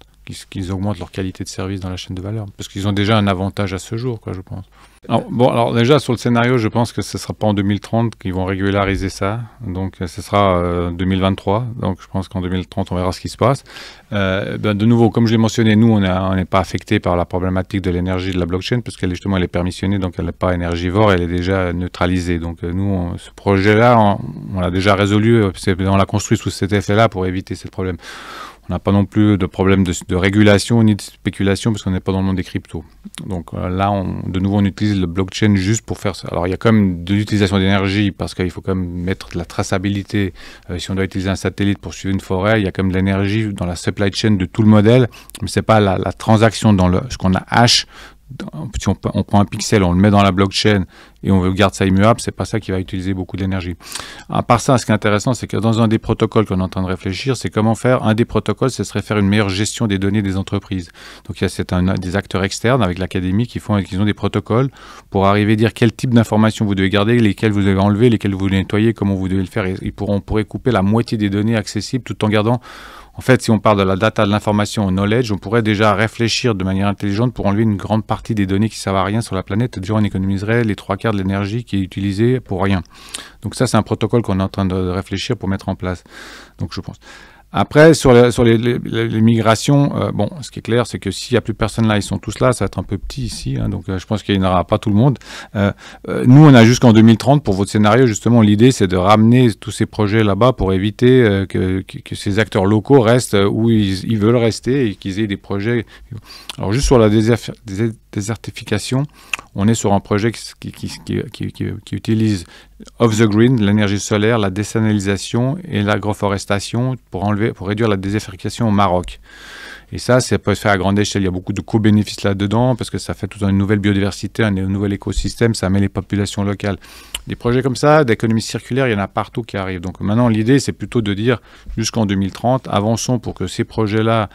qu'ils augmentent leur qualité de service dans la chaîne de valeur. Parce qu'ils ont déjà un avantage à ce jour, quoi, je pense. bon, alors déjà, sur le scénario, je pense que ce ne sera pas en 2030 qu'ils vont régulariser ça. Donc, ce sera 2023. Euh, donc, je pense qu'en 2030, on verra ce qui se passe. Euh, ben, de nouveau, comme je l'ai mentionné, nous, on n'est pas affecté par la problématique de l'énergie de la blockchain, parce qu'elle, justement, elle est permissionnée, donc elle n'est pas énergivore, elle est déjà neutralisée. Donc, euh, nous, ce projet-là, on, on l'a déjà résolu, on l'a construit sous cet effet-là pour éviter ce problème. On n'a pas non plus de problème de, régulation ni de spéculation parce qu'on n'est pas dans le monde des cryptos. Donc euh, là, on, de nouveau, on utilise le blockchain juste pour faire ça. Alors il y a quand même de l'utilisation d'énergie parce qu'il faut quand même mettre de la traçabilité. Euh, si on doit utiliser un satellite pour suivre une forêt, il y a quand même de l'énergie dans la supply chain de tout le modèle, mais ce n'est pas la, transaction dans le, ce qu'on a H si on, prend un pixel, on le met dans la blockchain et on garde ça immuable, c'est pas ça qui va utiliser beaucoup d'énergie. À part ça, ce qui est intéressant, c'est que dans un des protocoles qu'on est en train de réfléchir, c'est comment faire. Un des protocoles, ce serait faire une meilleure gestion des données des entreprises. Donc il y a des acteurs externes avec l'académie qui font, qui ont des protocoles pour arriver à dire quel type d'informations vous devez garder, lesquelles vous devez enlever, lesquelles vous devez nettoyer, comment vous devez le faire. Et, pourront, on pourrait couper la moitié des données accessibles tout en gardant en fait, si on parle de la data, de l'information au knowledge, on pourrait déjà réfléchir de manière intelligente pour enlever une grande partie des données qui servent à rien sur la planète. Déjà, on économiserait les trois quarts de l'énergie qui est utilisée pour rien. Donc ça, c'est un protocole qu'on est en train de réfléchir pour mettre en place. Donc je pense. Après, sur, sur les, les, migrations, euh, bon, ce qui est clair, c'est que s'il n'y a plus personne là, ils sont tous là, ça va être un peu petit ici, hein, donc euh, je pense qu'il n'y aura pas tout le monde. Euh, nous, on a jusqu'en 2030 pour votre scénario, justement, l'idée, c'est de ramener tous ces projets là-bas pour éviter que, que, ces acteurs locaux restent où ils, veulent rester et qu'ils aient des projets. Alors, juste sur la désert, désert désertification, on est sur un projet qui, utilise off-the-green, l'énergie solaire, la désalinisation et l'agroforestation pour, enlever, pour réduire la désertification au Maroc. Et ça, ça peut se faire à grande échelle. Il y a beaucoup de co-bénéfices là-dedans parce que ça fait toute une nouvelle biodiversité, un, nouvel écosystème, ça met les populations locales. Des projets comme ça, d'économie circulaire, il y en a partout qui arrivent. Donc maintenant, l'idée, c'est plutôt de dire jusqu'en 2030, avançons pour que ces projets-là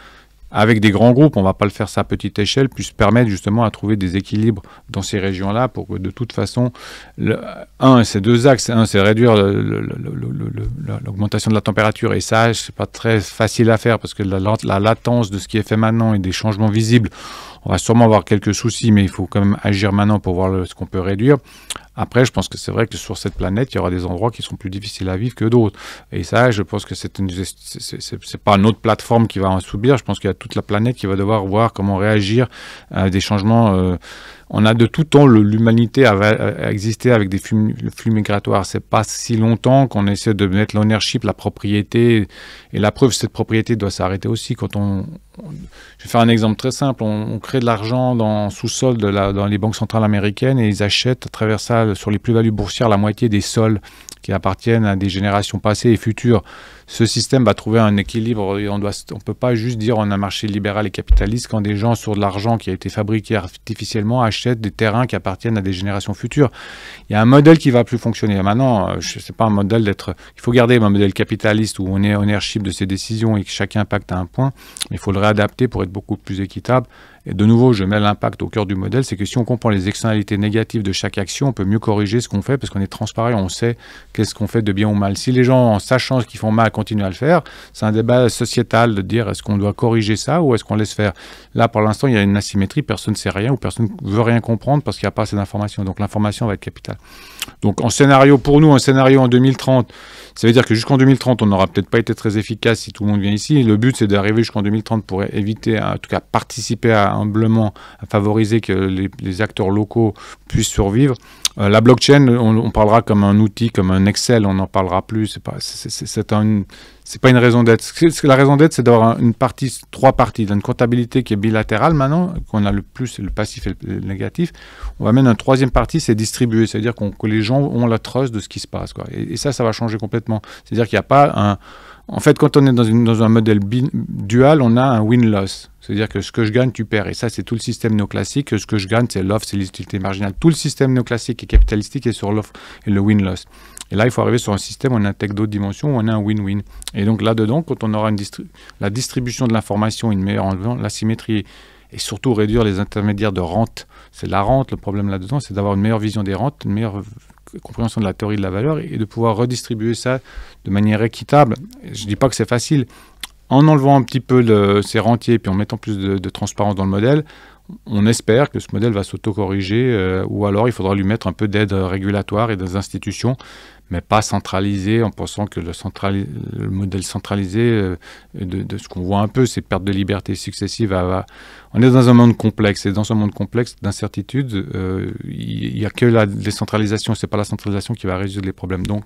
avec des grands groupes, on ne va pas le faire ça à petite échelle, puisse permettre justement à trouver des équilibres dans ces régions-là pour que de toute façon, le, un, c'est deux axes. Un, c'est réduire l'augmentation de la température. Et ça, c'est pas très facile à faire parce que la latence de ce qui est fait maintenant et des changements visibles, on va sûrement avoir quelques soucis, mais il faut quand même agir maintenant pour voir ce qu'on peut réduire. Après, je pense que c'est vrai que sur cette planète, il y aura des endroits qui sont plus difficiles à vivre que d'autres. Et ça, je pense que c'est c'est pas notre plateforme qui va en subir. Je pense qu'il y a toute la planète qui va devoir voir comment réagir à des changements. Euh, on a de tout temps, l'humanité à existé avec des flux, migratoires. flux n'est C'est pas si longtemps qu'on essaie de mettre l'ownership, la propriété. Et la preuve, cette propriété doit s'arrêter aussi quand on, je vais faire un exemple très simple. On, crée de l'argent dans sous-sol la, dans les banques centrales américaines et ils achètent à travers ça, sur les plus-values boursières, la moitié des sols qui appartiennent à des générations passées et futures. Ce système va trouver un équilibre. Et on ne on peut pas juste dire on a un marché libéral et capitaliste quand des gens sur de l'argent qui a été fabriqué artificiellement achètent des terrains qui appartiennent à des générations futures. Il y a un modèle qui va plus fonctionner. Maintenant, euh, je sais pas un modèle d'être. Il faut garder un modèle capitaliste où on est ownership de ses décisions et que chacun pacte à un point. Mais il faut le adapté pour être beaucoup plus équitable et de nouveau, je mets l'impact au cœur du modèle, c'est que si on comprend les externalités négatives de chaque action, on peut mieux corriger ce qu'on fait parce qu'on est transparent, on sait qu'est-ce qu'on fait de bien ou mal. Si les gens, en sachant ce qu'ils font mal, continuent à le faire, c'est un débat sociétal de dire est-ce qu'on doit corriger ça ou est-ce qu'on laisse faire. Là, pour l'instant, il y a une asymétrie, personne ne sait rien ou personne ne veut rien comprendre parce qu'il n'y a pas assez d'informations. Donc l'information va être capitale. Donc en scénario, pour nous, un scénario en 2030, ça veut dire que jusqu'en 2030, on n'aura peut-être pas été très efficace si tout le monde vient ici. Le but, c'est d'arriver jusqu'en 2030 pour éviter, en tout cas participer à à favoriser que les, acteurs locaux puissent survivre. Euh, la blockchain, on, parlera comme un outil, comme un Excel, on n'en parlera plus. C'est pas, pas une raison d'être. La raison d'être, c'est d'avoir une partie, trois parties. Une comptabilité qui est bilatérale maintenant, qu'on a le plus, le passif et le négatif. On va mettre un troisième partie, c'est distribué. C'est-à-dire que les gens ont la trust de ce qui se passe. Quoi. Et, et ça, ça va changer complètement. C'est-à-dire qu'il n'y a pas un en fait, quand on est dans, une, dans un modèle dual, on a un win-loss. C'est-à-dire que ce que je gagne, tu perds. Et ça, c'est tout le système néoclassique. Ce que je gagne, c'est l'offre, c'est l'utilité marginale. Tout le système néoclassique et capitalistique est sur l'offre et le win-loss. Et là, il faut arriver sur un système où on intègre d'autres dimensions, où on a un win-win. Et donc là-dedans, quand on aura une la distribution de l'information, une meilleure la symétrie et surtout réduire les intermédiaires de rente. C'est la rente, le problème là-dedans, c'est d'avoir une meilleure vision des rentes, une meilleure compréhension de la théorie de la valeur et de pouvoir redistribuer ça de manière équitable. Je ne dis pas que c'est facile. En enlevant un petit peu le, ces rentiers puis en mettant plus de, transparence dans le modèle, on espère que ce modèle va s'auto-corriger euh, ou alors il faudra lui mettre un peu d'aide régulatoire et des institutions mais pas centralisé en pensant que le, central le modèle centralisé euh, de, ce qu'on voit un peu, c'est perte de liberté successive. on est dans un monde complexe et dans ce monde complexe d'incertitude, euh, il euh, n'y a que la décentralisation, c'est pas la centralisation qui va résoudre les problèmes. Donc,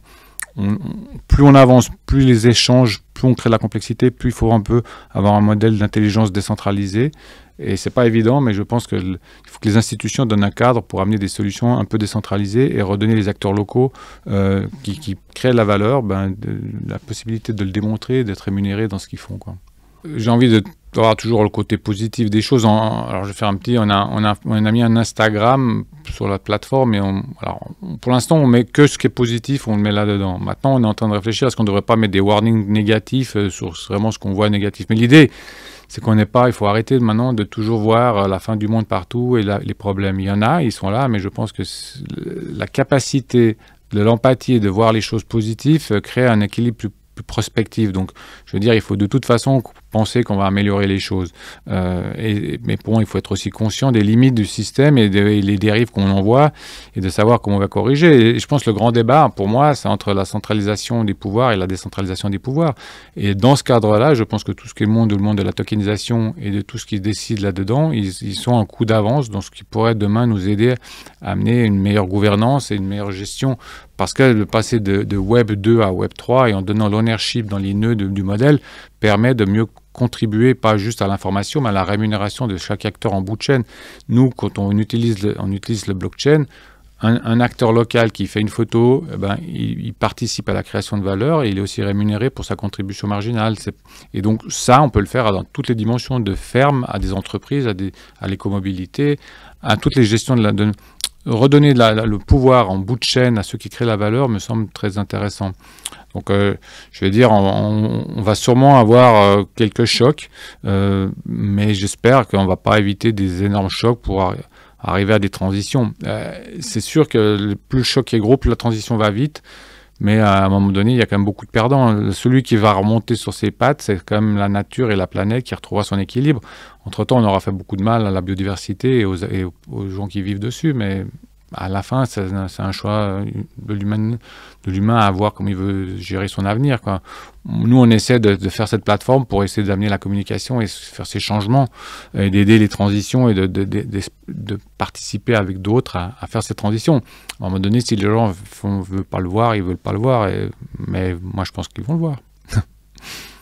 plus on avance, plus les échanges, plus on crée de la complexité, plus il faut un peu avoir un modèle d'intelligence décentralisée et c'est pas évident, mais je pense qu'il faut que les institutions donnent un cadre pour amener des solutions un peu décentralisées et redonner les acteurs locaux euh, qui, créent la valeur ben, la possibilité de le démontrer, d'être rémunérés dans ce qu'ils font. J'ai envie de voir toujours le côté positif des choses. alors je vais faire un petit, on a, on a, on a mis un Instagram sur la plateforme et on, alors, pour l'instant on met que ce qui est positif, on le met là-dedans. Maintenant on est en train de réfléchir à ce qu'on ne devrait pas mettre des warnings négatifs euh, sur vraiment ce qu'on voit négatif. Mais l'idée, c'est qu'on n'est pas, il faut arrêter maintenant de toujours voir euh, la fin du monde partout et les problèmes. Il y en a, ils sont là, mais je pense que la capacité de l'empathie et de voir les choses positives euh, crée un équilibre plus prospective. Donc, je veux dire, il faut de toute façon penser qu'on va améliorer les choses. Euh, et, mais bon, il faut être aussi conscient des limites du système et, des dérives qu'on en voit et de savoir comment on va corriger. Et je pense que le grand débat, pour moi, c'est entre la centralisation des pouvoirs et la décentralisation des pouvoirs. Et dans ce cadre-là, je pense que tout ce qui est monde, le monde de la tokenisation et de tout ce qui se décide là-dedans, ils, ils, sont un coup d'avance dans ce qui pourrait demain nous aider à amener une meilleure gouvernance et une meilleure gestion parce que le passé de, Web 2 à Web 3 et en donnant l'ownership dans les nœuds du modèle permet de mieux contribuer pas juste à l'information mais à la rémunération de chaque acteur en bout de chaîne. Nous, quand on utilise le, on utilise le blockchain, un, un, acteur local qui fait une photo, eh ben, il, participe à la création de valeur et il est aussi rémunéré pour sa contribution marginale. Et donc ça, on peut le faire dans toutes les dimensions, de ferme à des entreprises, à, des, à l'écomobilité, à toutes les gestions de la, redonner le pouvoir en bout de chaîne à ceux qui créent la valeur me semble très intéressant. Donc, euh, je vais dire, on, va sûrement avoir euh, quelques chocs, euh, mais j'espère qu'on va pas éviter des énormes chocs pour arriver à des transitions. c'est sûr que plus le choc est gros, plus la transition va vite. Mais à un moment donné, il y a quand même beaucoup de perdants. Celui qui va remonter sur ses pattes, c'est quand même la nature et la planète qui retrouvera son équilibre. Entre-temps, on aura fait beaucoup de mal à la biodiversité et aux, gens qui vivent dessus, mais à la fin, c'est un choix euh, de l'humain à voir comment il veut gérer son avenir. Quoi. Nous, on essaie de, faire cette plateforme pour essayer d'amener la communication et faire ces changements, et d'aider les transitions et de, de, participer avec d'autres à, faire ces transitions. À un moment donné, si les gens ne veulent pas le voir, ils ne veulent pas le voir, mais moi, je pense qu'ils vont le voir. [LAUGHS]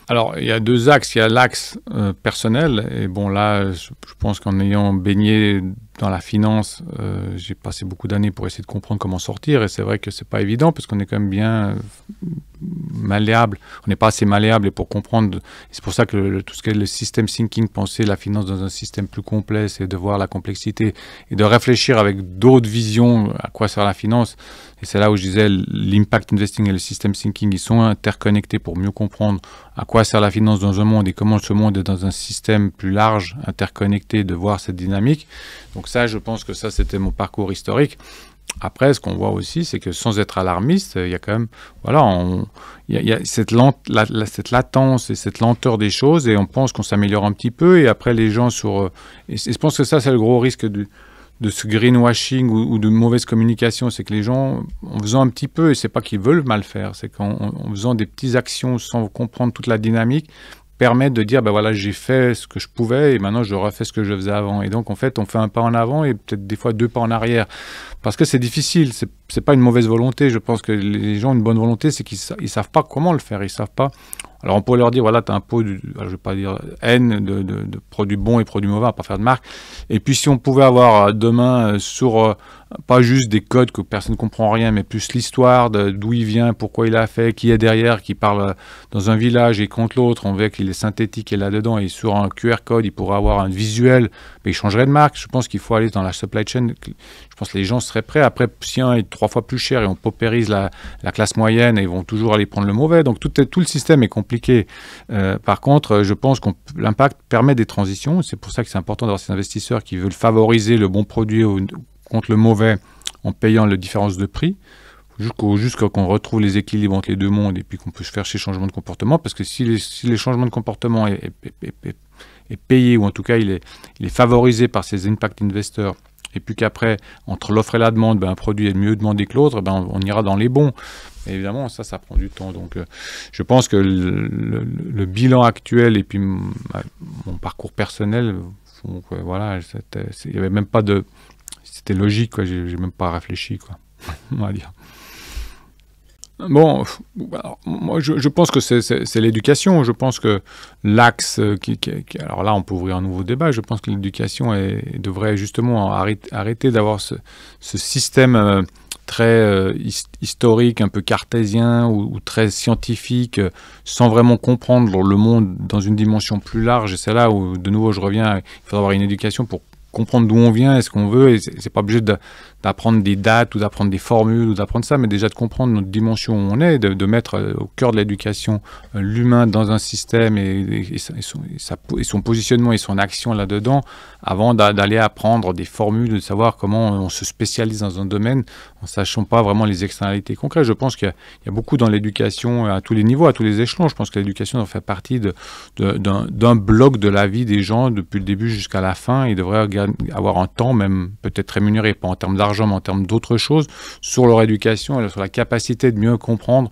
Alors, il y a deux axes. Il y a l'axe euh, personnel. Et bon, là, je pense qu'en ayant baigné dans la finance, euh, j'ai passé beaucoup d'années pour essayer de comprendre comment sortir. Et c'est vrai que c'est pas évident parce qu'on est quand même bien euh, malléable. On n'est pas assez malléable et pour comprendre. C'est pour ça que tout ce qui est le système thinking, penser la finance dans un système plus complexe et de voir la complexité et de réfléchir avec d'autres visions à quoi sert la finance. Et c'est là où je disais l'impact investing et le système thinking, ils sont interconnectés pour mieux comprendre à quoi sert la finance dans un monde et comment ce monde est dans un système plus large, interconnecté, de voir cette dynamique. Donc donc ça, je pense que ça, c'était mon parcours historique. Après, ce qu'on voit aussi, c'est que sans être alarmiste, il y a quand même, voilà, il, y a, cette, cette latence et cette lenteur des choses, et on pense qu'on s'améliore un petit peu, et après les gens sur, euh, je pense que ça, c'est le gros risque de ce greenwashing ou, de mauvaise communication, c'est que les gens, en faisant un petit peu, et c'est pas qu'ils veulent mal faire, c'est qu'en faisant des petites actions sans comprendre toute la dynamique, permettre de dire, ben voilà, j'ai fait ce que je pouvais et maintenant je refais ce que je faisais avant. Et donc, en fait, on fait un pas en avant et peut-être des fois deux pas en arrière. Parce que c'est difficile, c'est pas une mauvaise volonté. Je pense que les gens, une bonne volonté, c'est qu'ils ne savent pas comment le faire, ils savent pas alors on pourrait leur dire, voilà, tu as un pot, ah, je vais pas dire N de, de, produits bons et produits mauvais, à pas faire de marque. Et puis si on pouvait avoir euh, demain euh, sur, euh, pas juste des codes que personne ne comprend rien, mais plus l'histoire d'où il vient, pourquoi il a fait, qui est derrière, qui parle dans un village et contre l'autre, on verrait qu'il est synthétique et là-dedans, et sur un QR code, il pourrait avoir un visuel, mais il changerait de marque. Je pense qu'il faut aller dans la supply chain je pense que les gens seraient prêts. Après, si un est trois fois plus cher et on paupérise la, classe moyenne, ils vont toujours aller prendre le mauvais. Donc tout, le système est compliqué. Euh, par contre, euh, je pense que l'impact permet des transitions. C'est pour ça que c'est important d'avoir ces investisseurs qui veulent favoriser le bon produit contre le mauvais en payant la différence de prix jusqu'à jusqu'à qu'on retrouve les équilibres entre les deux mondes et puis qu'on puisse faire ces changements de comportement parce que si les, si changements de comportement est, est, payé ou en tout cas il est, il est favorisé par ces impact investors et puis qu'après, entre l'offre et la demande, ben, un produit est mieux demandé que l'autre, ben, on, ira dans les bons. évidemment, ça, ça prend du temps. Donc, euh, je pense que le, bilan actuel et puis mon parcours personnel, euh, voilà, il n'y avait même pas de... C'était logique, quoi. J'ai même pas réfléchi, quoi. [LAUGHS] on va dire. Ah, bon, alors, moi je, pense que c'est l'éducation. Je pense que l'axe euh, qui, Alors là, on peut ouvrir un nouveau débat. Je pense que l'éducation devrait justement arrêter, d'avoir ce, système euh, très euh, historique, un peu cartésien ou, très scientifique, sans vraiment comprendre le monde dans une dimension plus large. Et c'est là où, de nouveau, je reviens il faudra avoir une éducation pour comprendre d'où on vient et ce qu'on veut. Et c'est pas obligé de d'apprendre des dates ou d'apprendre des formules ou d'apprendre ça, mais déjà de comprendre notre dimension où on est, de, de mettre euh, au cœur de l'éducation euh, l'humain dans un système et, son, positionnement et son action là-dedans, avant d'aller apprendre des formules, de savoir comment on se spécialise dans un domaine, en sachant pas vraiment les externalités concrètes. Je pense qu'il y, a beaucoup dans l'éducation euh, à tous les niveaux, à tous les échelons. Je pense que l'éducation doit fait partie d'un bloc de la vie des gens depuis le début jusqu'à la fin et devrait avoir un temps même peut-être rémunéré, pas en termes d'argent en termes d'autres choses, sur leur éducation et sur la capacité de mieux comprendre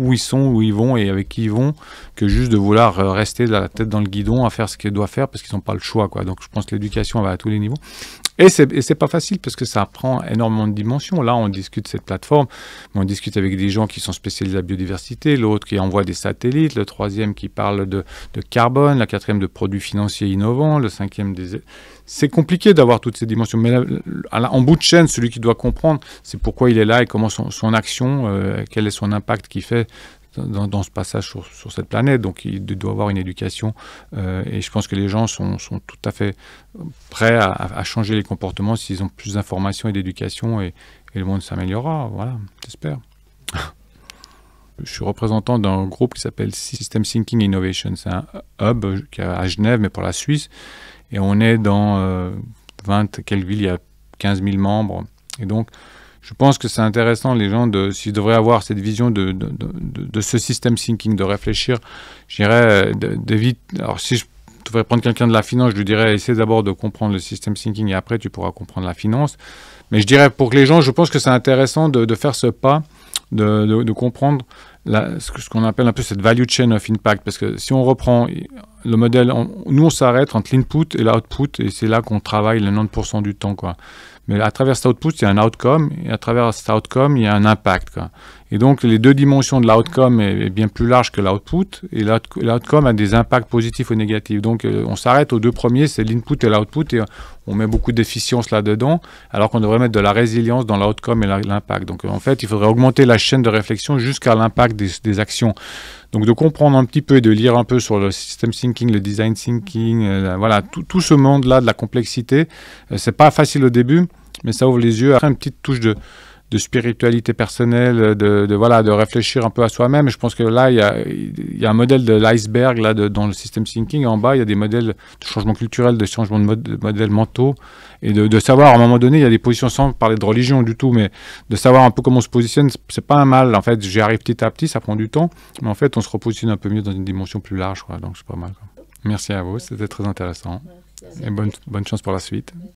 où ils sont, où ils vont et avec qui ils vont, que juste de vouloir euh, rester la tête dans le guidon à faire ce qu'ils doivent faire parce qu'ils n'ont pas le choix. Quoi. Donc je pense que l'éducation va à tous les niveaux. Et c'est pas facile parce que ça prend énormément de dimensions. Là, on discute cette plateforme, on discute avec des gens qui sont spécialisés de la biodiversité, l'autre qui envoie des satellites, le troisième qui parle de carbone, la quatrième de produits financiers innovants, le cinquième des c'est compliqué d'avoir toutes ces dimensions. Mais en bout de chaîne, celui qui doit comprendre, c'est pourquoi il est là et comment son, action, euh, quel est son impact qu'il fait dans, ce passage sur, cette planète. Donc il doit avoir une éducation euh, et je pense que les gens sont, tout à fait prêts à, changer les comportements s'ils ont plus d'informations et d'éducation et, le monde s'améliorera. Voilà, j'espère. je suis représentant d'un groupe qui s'appelle System Thinking Innovation. C'est un hub qui est à Genève, mais pour la Suisse. Et on est dans 20, euh, quelle ville il y a 15 000 membres. Et donc, je pense que c'est intéressant, les gens, de, s'ils devraient avoir cette vision de, de, ce système thinking, de réfléchir, je dirais, d'éviter. Alors, si je devrais prendre quelqu'un de la finance, je lui dirais, essaie d'abord de comprendre le système thinking et après, tu pourras comprendre la finance. Mais je dirais, pour que les gens, je pense que c'est intéressant de, faire ce pas, de, comprendre la, ce qu'on appelle un peu cette value chain of impact. Parce que si on reprend le modèle, nous on s'arrête entre l'input et l'output et c'est là qu'on travaille le 90% du temps. Quoi. Mais à travers cet output, il y a un outcome et à travers cet outcome, il y a un impact. Et donc les deux dimensions de l'outcome est, bien plus large que l'output et l'outcome a des impacts positifs ou négatifs. Donc euh, on s'arrête aux deux premiers, c'est l'input et l'output et on met beaucoup d'efficience là-dedans alors qu'on devrait mettre de la résilience dans l'outcome et l'impact. Donc en fait, il faudrait augmenter la chaîne de réflexion jusqu'à l'impact des, des actions. Donc de comprendre un petit peu et de lire un peu sur le system thinking, le design thinking, euh, voilà, tout, tout ce monde-là de la complexité, euh, c'est pas facile au début, mais ça ouvre les yeux. Après, une petite touche de, de spiritualité personnelle, de, voilà, de réfléchir un peu à soi-même. Je pense que là, il y a, il y a un modèle de l'iceberg là dans le system thinking. En bas, il y a des modèles de changement culturel, de changement de, modèles mentaux, et de, savoir à un moment donné, il y a des positions sans parler de religion du tout, mais de savoir un peu comment on se positionne, c'est pas un mal. En fait, j'y arrive petit à petit, ça prend du temps, mais en fait, on se repositionne un peu mieux dans une dimension plus large, donc c'est pas mal. Merci à vous, c'était très intéressant. Et bonne, bonne chance pour la suite.